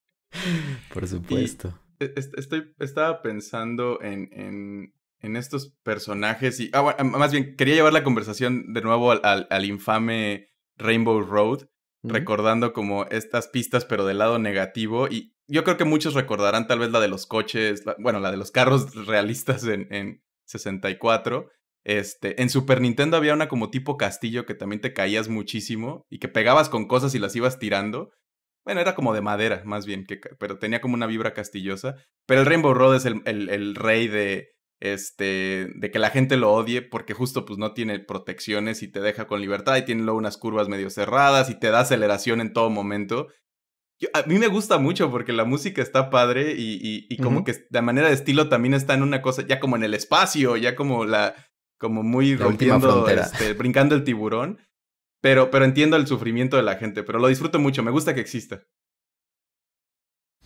Por supuesto. E, estoy, estaba pensando en, en, estos personajes y. Ah, más bien, quería llevar la conversación de nuevo al, al infame Rainbow Road recordando como estas pistas, pero del lado negativo. Y yo creo que muchos recordarán tal vez la de los coches, bueno, la de los carros realistas en, en 64. Este, en Super Nintendo había una como tipo castillo que también te caías muchísimo y que pegabas con cosas y las ibas tirando. Bueno, era como de madera, más bien, que, pero tenía como una vibra castillosa. Pero el Rainbow Road es el rey de, este, de que la gente lo odie porque justo pues no tiene protecciones y te deja con libertad y tiene luego unas curvas medio cerradas y te da aceleración en todo momento. a mí me gusta mucho porque la música está padre y, y, como que de manera de estilo también está en una cosa, ya como en el espacio, ya como la, como muy rompiendo, este, brincando el tiburón. Pero, pero entiendo el sufrimiento de la gente, pero lo disfruto mucho, me gusta que exista.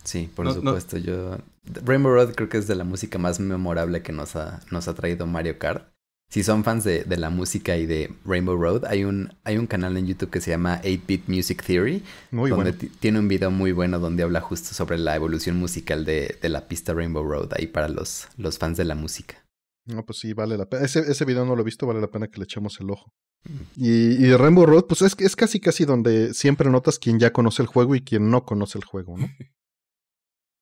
Sí, por supuesto. Yo. Rainbow Road creo que es de la música más memorable que nos ha, nos ha traído Mario Kart. Si son fans de, de, la música y de Rainbow Road, hay un, hay un canal en YouTube que se llama 8-Bit Music Theory. Muy donde Tiene un video muy bueno donde habla justo sobre la evolución musical de, de, la pista Rainbow Road, ahí para los, los fans de la música. No, pues sí, vale la pena. Ese, video no lo he visto, vale la pena que le echemos el ojo. Mm. Y, y Rainbow Road, pues es, es casi casi donde siempre notas quién ya conoce el juego y quién no conoce el juego, ¿no?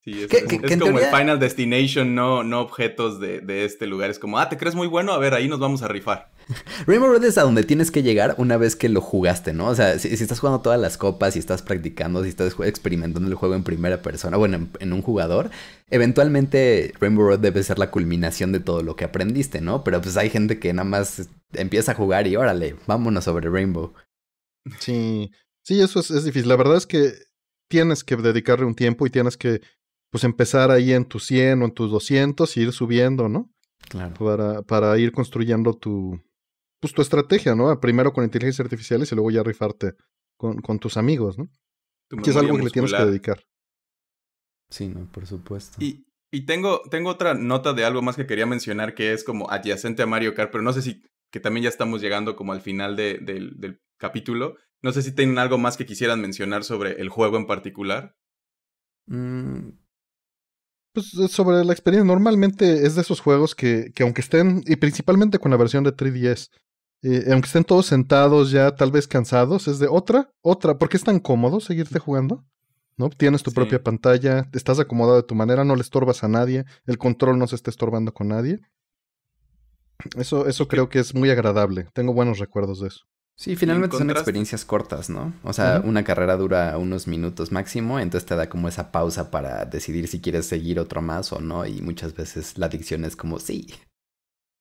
Sí, es, como el Final Destination, no, no objetos de, de, este lugar. Es como, ah, ¿te crees muy bueno? A ver, ahí nos vamos a rifar. Rainbow Road es a donde tienes que llegar una vez que lo jugaste, ¿no? O sea, si, estás jugando todas las copas, si estás practicando, si estás experimentando el juego en primera persona, bueno, en, un jugador, eventualmente Rainbow Road debe ser la culminación de todo lo que aprendiste, ¿no? Pero pues hay gente que nada más empieza a jugar y órale, vámonos sobre Rainbow. Sí, sí, eso es, es difícil. La verdad es que tienes que dedicarle un tiempo y tienes que pues empezar ahí en tus 100 o en tus 200 y ir subiendo, ¿no? Claro. Para, para ir construyendo tu, pues, tu estrategia, ¿no? Primero con inteligencias artificiales y luego ya rifarte con, con tus amigos, ¿no? que es algo que le tienes que dedicar. Sí, no, por supuesto. Y, tengo, tengo otra nota de algo más que quería mencionar que es como adyacente a Mario Kart, pero no sé si que también ya estamos llegando como al final del, capítulo. No sé si tienen algo más que quisieran mencionar sobre el juego en particular. Mm, pues eh, sobre la experiencia, normalmente es de esos juegos que, que aunque estén, y principalmente con la versión de 3DS, eh, aunque estén todos sentados ya, tal vez cansados, es de otra, otra, porque es tan cómodo seguirte jugando, ¿no? Tienes tu propia pantalla, estás acomodado de tu manera, no le estorbas a nadie, el control no se está estorbando con nadie. Eso, eso creo que es muy agradable, tengo buenos recuerdos de eso. Sí, finalmente son experiencias cortas, ¿no? O sea, una carrera dura unos minutos máximo, entonces te da como esa pausa para decidir si quieres seguir otro más o no, y muchas veces la adicción es como sí.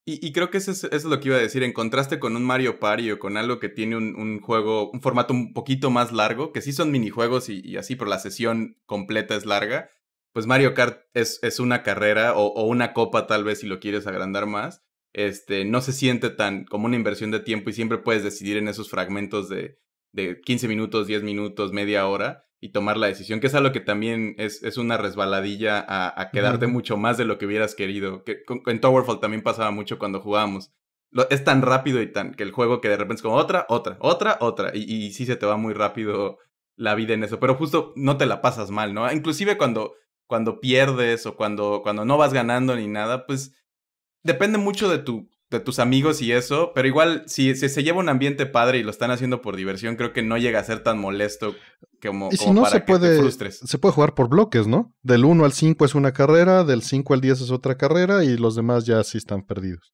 Y, creo que eso es, lo que iba a decir, en contraste con un Mario Party o con algo que tiene un, juego, un formato un poquito más largo, que sí son minijuegos y, así, pero la sesión completa es larga, pues Mario Kart es, una carrera o, una copa tal vez si lo quieres agrandar más este, no se siente tan como una inversión de tiempo y siempre puedes decidir en esos fragmentos de, de 15 minutos, 10 minutos, media hora y tomar la decisión, que es algo que también es, es una resbaladilla a, quedarte mucho más de lo que hubieras querido. Que, en Towerfall también pasaba mucho cuando jugábamos. es tan rápido y tan que el juego que de repente es como otra, otra, otra, otra. Y, y sí se te va muy rápido la vida en eso, pero justo no te la pasas mal, ¿no? Inclusive cuando, cuando pierdes o cuando, cuando no vas ganando ni nada, pues depende mucho de tu de tus amigos y eso, pero igual si, se lleva un ambiente padre y lo están haciendo por diversión, creo que no llega a ser tan molesto como, y si no, se puede, te frustres. Se puede jugar por bloques, ¿no? Del 1 al 5 es una carrera, del 5 al 10 es otra carrera y los demás ya sí están perdidos.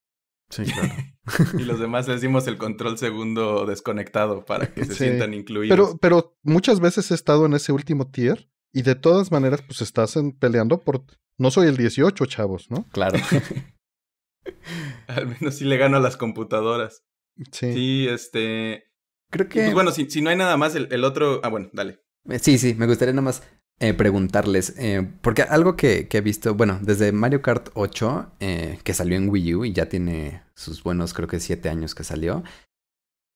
Sí, claro. y los demás les dimos el control segundo desconectado para que se sientan incluidos. Pero, pero muchas veces he estado en ese último tier y de todas maneras pues estás peleando por... No soy el 18, chavos, ¿no? Claro. Al menos si le gano a las computadoras. Sí. este. Creo pues que. bueno, si, no hay nada más, el, otro. Ah, bueno, dale. Eh, sí, sí, me gustaría nada más eh, preguntarles. Eh, porque algo que, he visto, bueno, desde Mario Kart 8, que salió en Wii U y ya tiene sus buenos, creo que siete años que salió,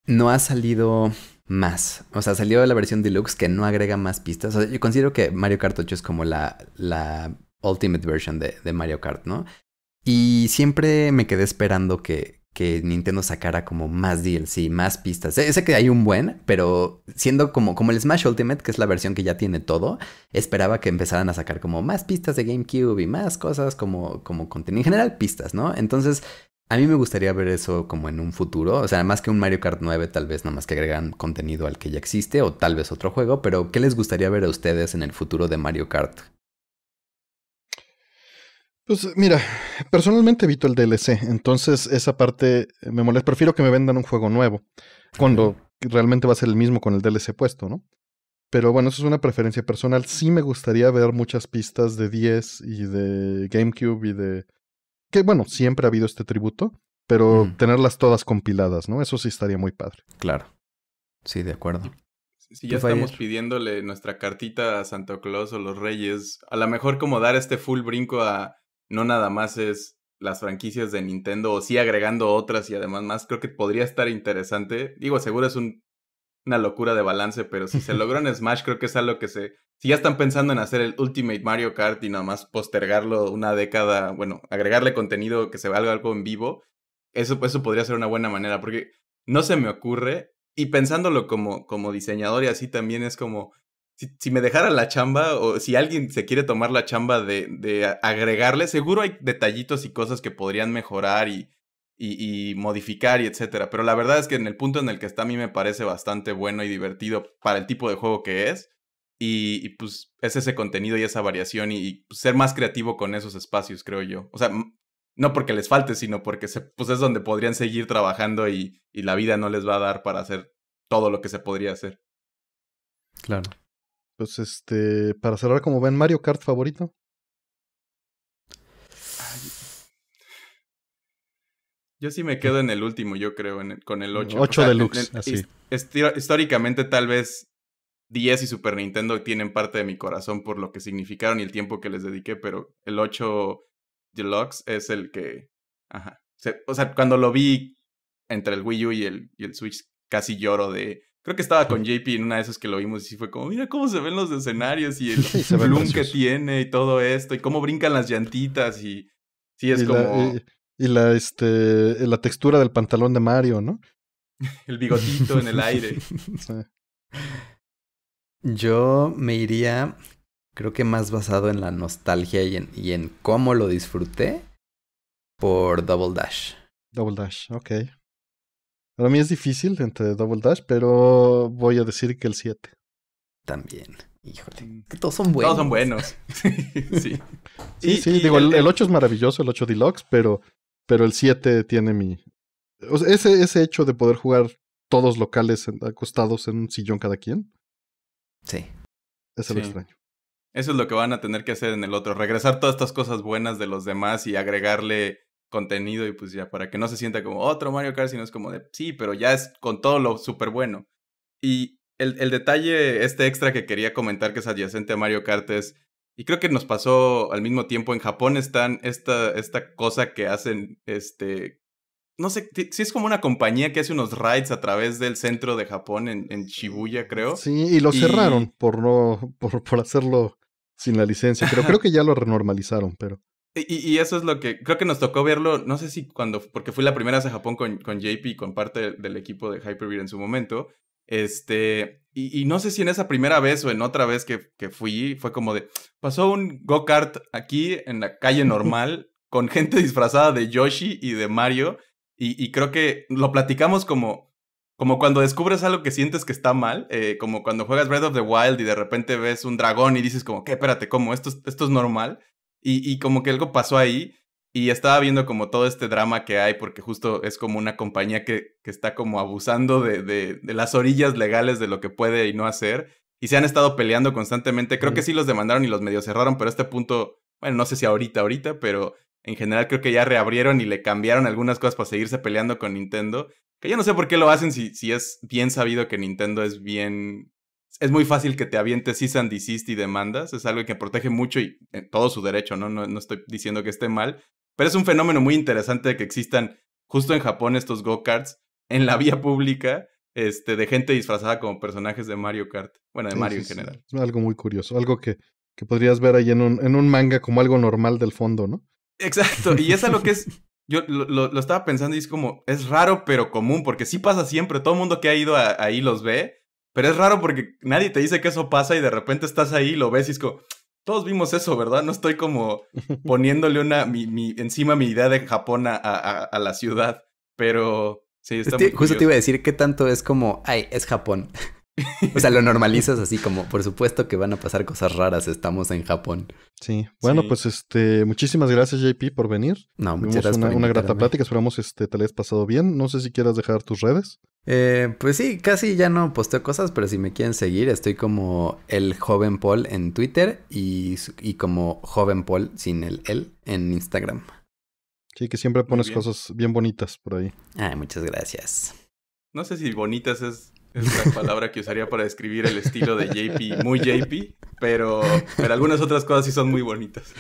no ha salido más. O sea, salió la versión deluxe que no agrega más pistas. O sea, yo considero que Mario Kart 8 es como la, ultimate version de, de Mario Kart, ¿no? Y siempre me quedé esperando que, Nintendo sacara como más DLC, más pistas. Sé, que hay un buen, pero siendo como, como el Smash Ultimate, que es la versión que ya tiene todo, esperaba que empezaran a sacar como más pistas de GameCube y más cosas como, como contenido. En general, pistas, ¿no? Entonces, a mí me gustaría ver eso como en un futuro. O sea, más que un Mario Kart 9, tal vez nada más que agregan contenido al que ya existe o tal vez otro juego, pero ¿qué les gustaría ver a ustedes en el futuro de Mario Kart pues mira, personalmente evito el DLC, entonces esa parte eh, me molesta. Prefiero que me vendan un juego nuevo, cuando realmente va a ser el mismo con el DLC puesto, ¿no? Pero bueno, eso es una preferencia personal. Sí me gustaría ver muchas pistas de 10 y de GameCube y de... Que bueno, siempre ha habido este tributo, pero mm. tenerlas todas compiladas, ¿no? Eso sí estaría muy padre. Claro. Sí, de acuerdo. Si ya estamos pidiéndole nuestra cartita a Santo Claus o los Reyes, a lo mejor como dar este full brinco a no nada más es las franquicias de Nintendo o sí agregando otras y además más, creo que podría estar interesante. Digo, seguro es un, una locura de balance, pero si se logró en Smash, creo que es algo que se... Si ya están pensando en hacer el Ultimate Mario Kart y nada más postergarlo una década, bueno, agregarle contenido que se valga algo en vivo, eso, eso podría ser una buena manera, porque no se me ocurre, y pensándolo como, como diseñador y así también es como si, me dejara la chamba o si alguien se quiere tomar la chamba de, de agregarle, seguro hay detallitos y cosas que podrían mejorar y, y, y, modificar y etcétera. Pero la verdad es que en el punto en el que está a mí me parece bastante bueno y divertido para el tipo de juego que es. Y, pues es ese contenido y esa variación y, pues, ser más creativo con esos espacios, creo yo. O sea, no porque les falte, sino porque pues es donde podrían seguir trabajando y, y la vida no les va a dar para hacer todo lo que se podría hacer. Claro. Pues, este, para cerrar, como ven, Mario Kart favorito. Yo sí me quedo en el último, yo creo, con el 8. 8 deluxe, así. Históricamente, tal vez 10 y Super Nintendo tienen parte de mi corazón por lo que significaron y el tiempo que les dediqué, pero el 8 Deluxe es el que. Ajá. O sea, cuando lo vi entre el Wii U y el Switch, casi lloro de. Creo que estaba con JP en una de esas que lo vimos y fue como, mira cómo se ven los escenarios y el plum que tiene y todo esto y cómo brincan las llantitas y sí es como... La, y, la, este, la textura del pantalón de Mario, ¿no? el bigotito en el aire. Yo me iría, creo que más basado en la nostalgia y en, y en cómo lo disfruté por Double Dash. Double Dash, ok. Para mí es difícil entre Double Dash, pero voy a decir que el 7. También. Híjole. Mm. Que todos son buenos. Todos son buenos. sí. Sí, sí. digo, el, 8 es maravilloso, el 8 Deluxe, pero, pero el 7 tiene mi. O sea, ese, ese hecho de poder jugar todos locales acostados en un sillón cada quien. Sí. Eso Es lo extraño. Eso es lo que van a tener que hacer en el otro. Regresar todas estas cosas buenas de los demás y agregarle contenido y pues ya, para que no se sienta como otro Mario Kart, sino es como de, sí, pero ya es con todo lo súper bueno. Y el, el, detalle, este extra que quería comentar que es adyacente a Mario Kart es, y creo que nos pasó al mismo tiempo, en Japón están esta, esta cosa que hacen, este, no sé, si es como una compañía que hace unos rides a través del centro de Japón, en, en Shibuya, creo. Sí, y lo cerraron por no, por, por hacerlo sin la licencia, pero creo que ya lo renormalizaron, pero... Y, eso es lo que creo que nos tocó verlo, no sé si cuando, porque fui la primera vez a Japón con, JP y con parte del, equipo de Beer en su momento. Este, y, no sé si en esa primera vez o en otra vez que, que fui, fue como de, pasó un go-kart aquí en la calle normal con gente disfrazada de Yoshi y de Mario. Y, creo que lo platicamos como, como cuando descubres algo que sientes que está mal, eh, como cuando juegas Breath of the Wild y de repente ves un dragón y dices como, ¿qué? Espérate, ¿cómo? ¿Esto, esto es normal? Y, como que algo pasó ahí y estaba viendo como todo este drama que hay porque justo es como una compañía que, está como abusando de, de, las orillas legales de lo que puede y no hacer. Y se han estado peleando constantemente. Creo que sí los demandaron y los medio cerraron, pero a este punto, bueno, no sé si ahorita, ahorita, pero en general creo que ya reabrieron y le cambiaron algunas cosas para seguirse peleando con Nintendo. Que yo no sé por qué lo hacen si, si es bien sabido que Nintendo es bien es muy fácil que te avientes y and y demandas. Es algo que protege mucho y eh, todo su derecho, ¿no? ¿no? estoy diciendo que esté mal. Pero es un fenómeno muy interesante que existan justo en Japón estos go-karts en la vía pública este, de gente disfrazada como personajes de Mario Kart. Bueno, de Mario en general. Es algo muy curioso, algo que, que podrías ver ahí en un, en un manga como algo normal del fondo, ¿no? Exacto, y es lo que es. Yo lo, estaba pensando y es como, es raro pero común, porque sí pasa siempre, todo el mundo que ha ido ahí los ve pero es raro porque nadie te dice que eso pasa y de repente estás ahí, lo ves y es como, todos vimos eso, ¿verdad? No estoy como poniéndole una, mi, encima mi idea de Japón a, a, la ciudad, pero sí, está muy Justo te iba a decir qué tanto es como, ay, es Japón. O sea, lo normalizas así como, por supuesto que van a pasar cosas raras, estamos en Japón. Sí, bueno, pues este, muchísimas gracias JP por venir. No, muchas gracias. Una, una grata plática, esperamos este, te la hayas pasado bien. No sé si quieras dejar tus redes. Eh, pues sí, casi ya no posteo cosas, pero si me quieren seguir, estoy como el joven Paul en Twitter y, y como joven Paul sin el él en Instagram. Sí, que siempre pones cosas bien bonitas por ahí. Ay, muchas gracias. No sé si bonitas es es la palabra que usaría para describir el estilo de JP, muy JP, pero, pero algunas otras cosas sí son muy bonitas.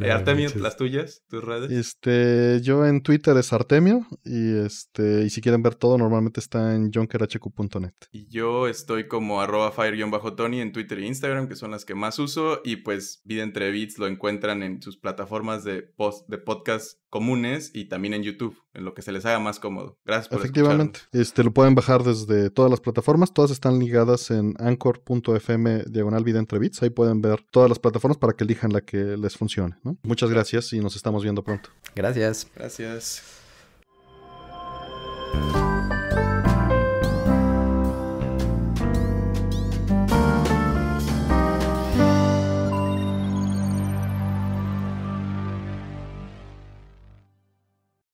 Eh, Artemio, las tuyas, tus redes. Este, yo en Twitter es Artemio y este, y si quieren ver todo normalmente está en jonkerhq.net. Y yo estoy como arroba fire-tony en Twitter e Instagram, que son las que más uso y pues Vida entre Beats lo encuentran en sus plataformas de post, de podcast comunes y también en YouTube, en lo que se les haga más cómodo. Gracias por Efectivamente, este lo pueden bajar desde todas las plataformas, todas están ligadas en anchor.fm diagonal vida entre bits, ahí pueden ver todas las plataformas para que elijan la que les funcione. Muchas gracias y nos estamos viendo pronto. Gracias. Gracias.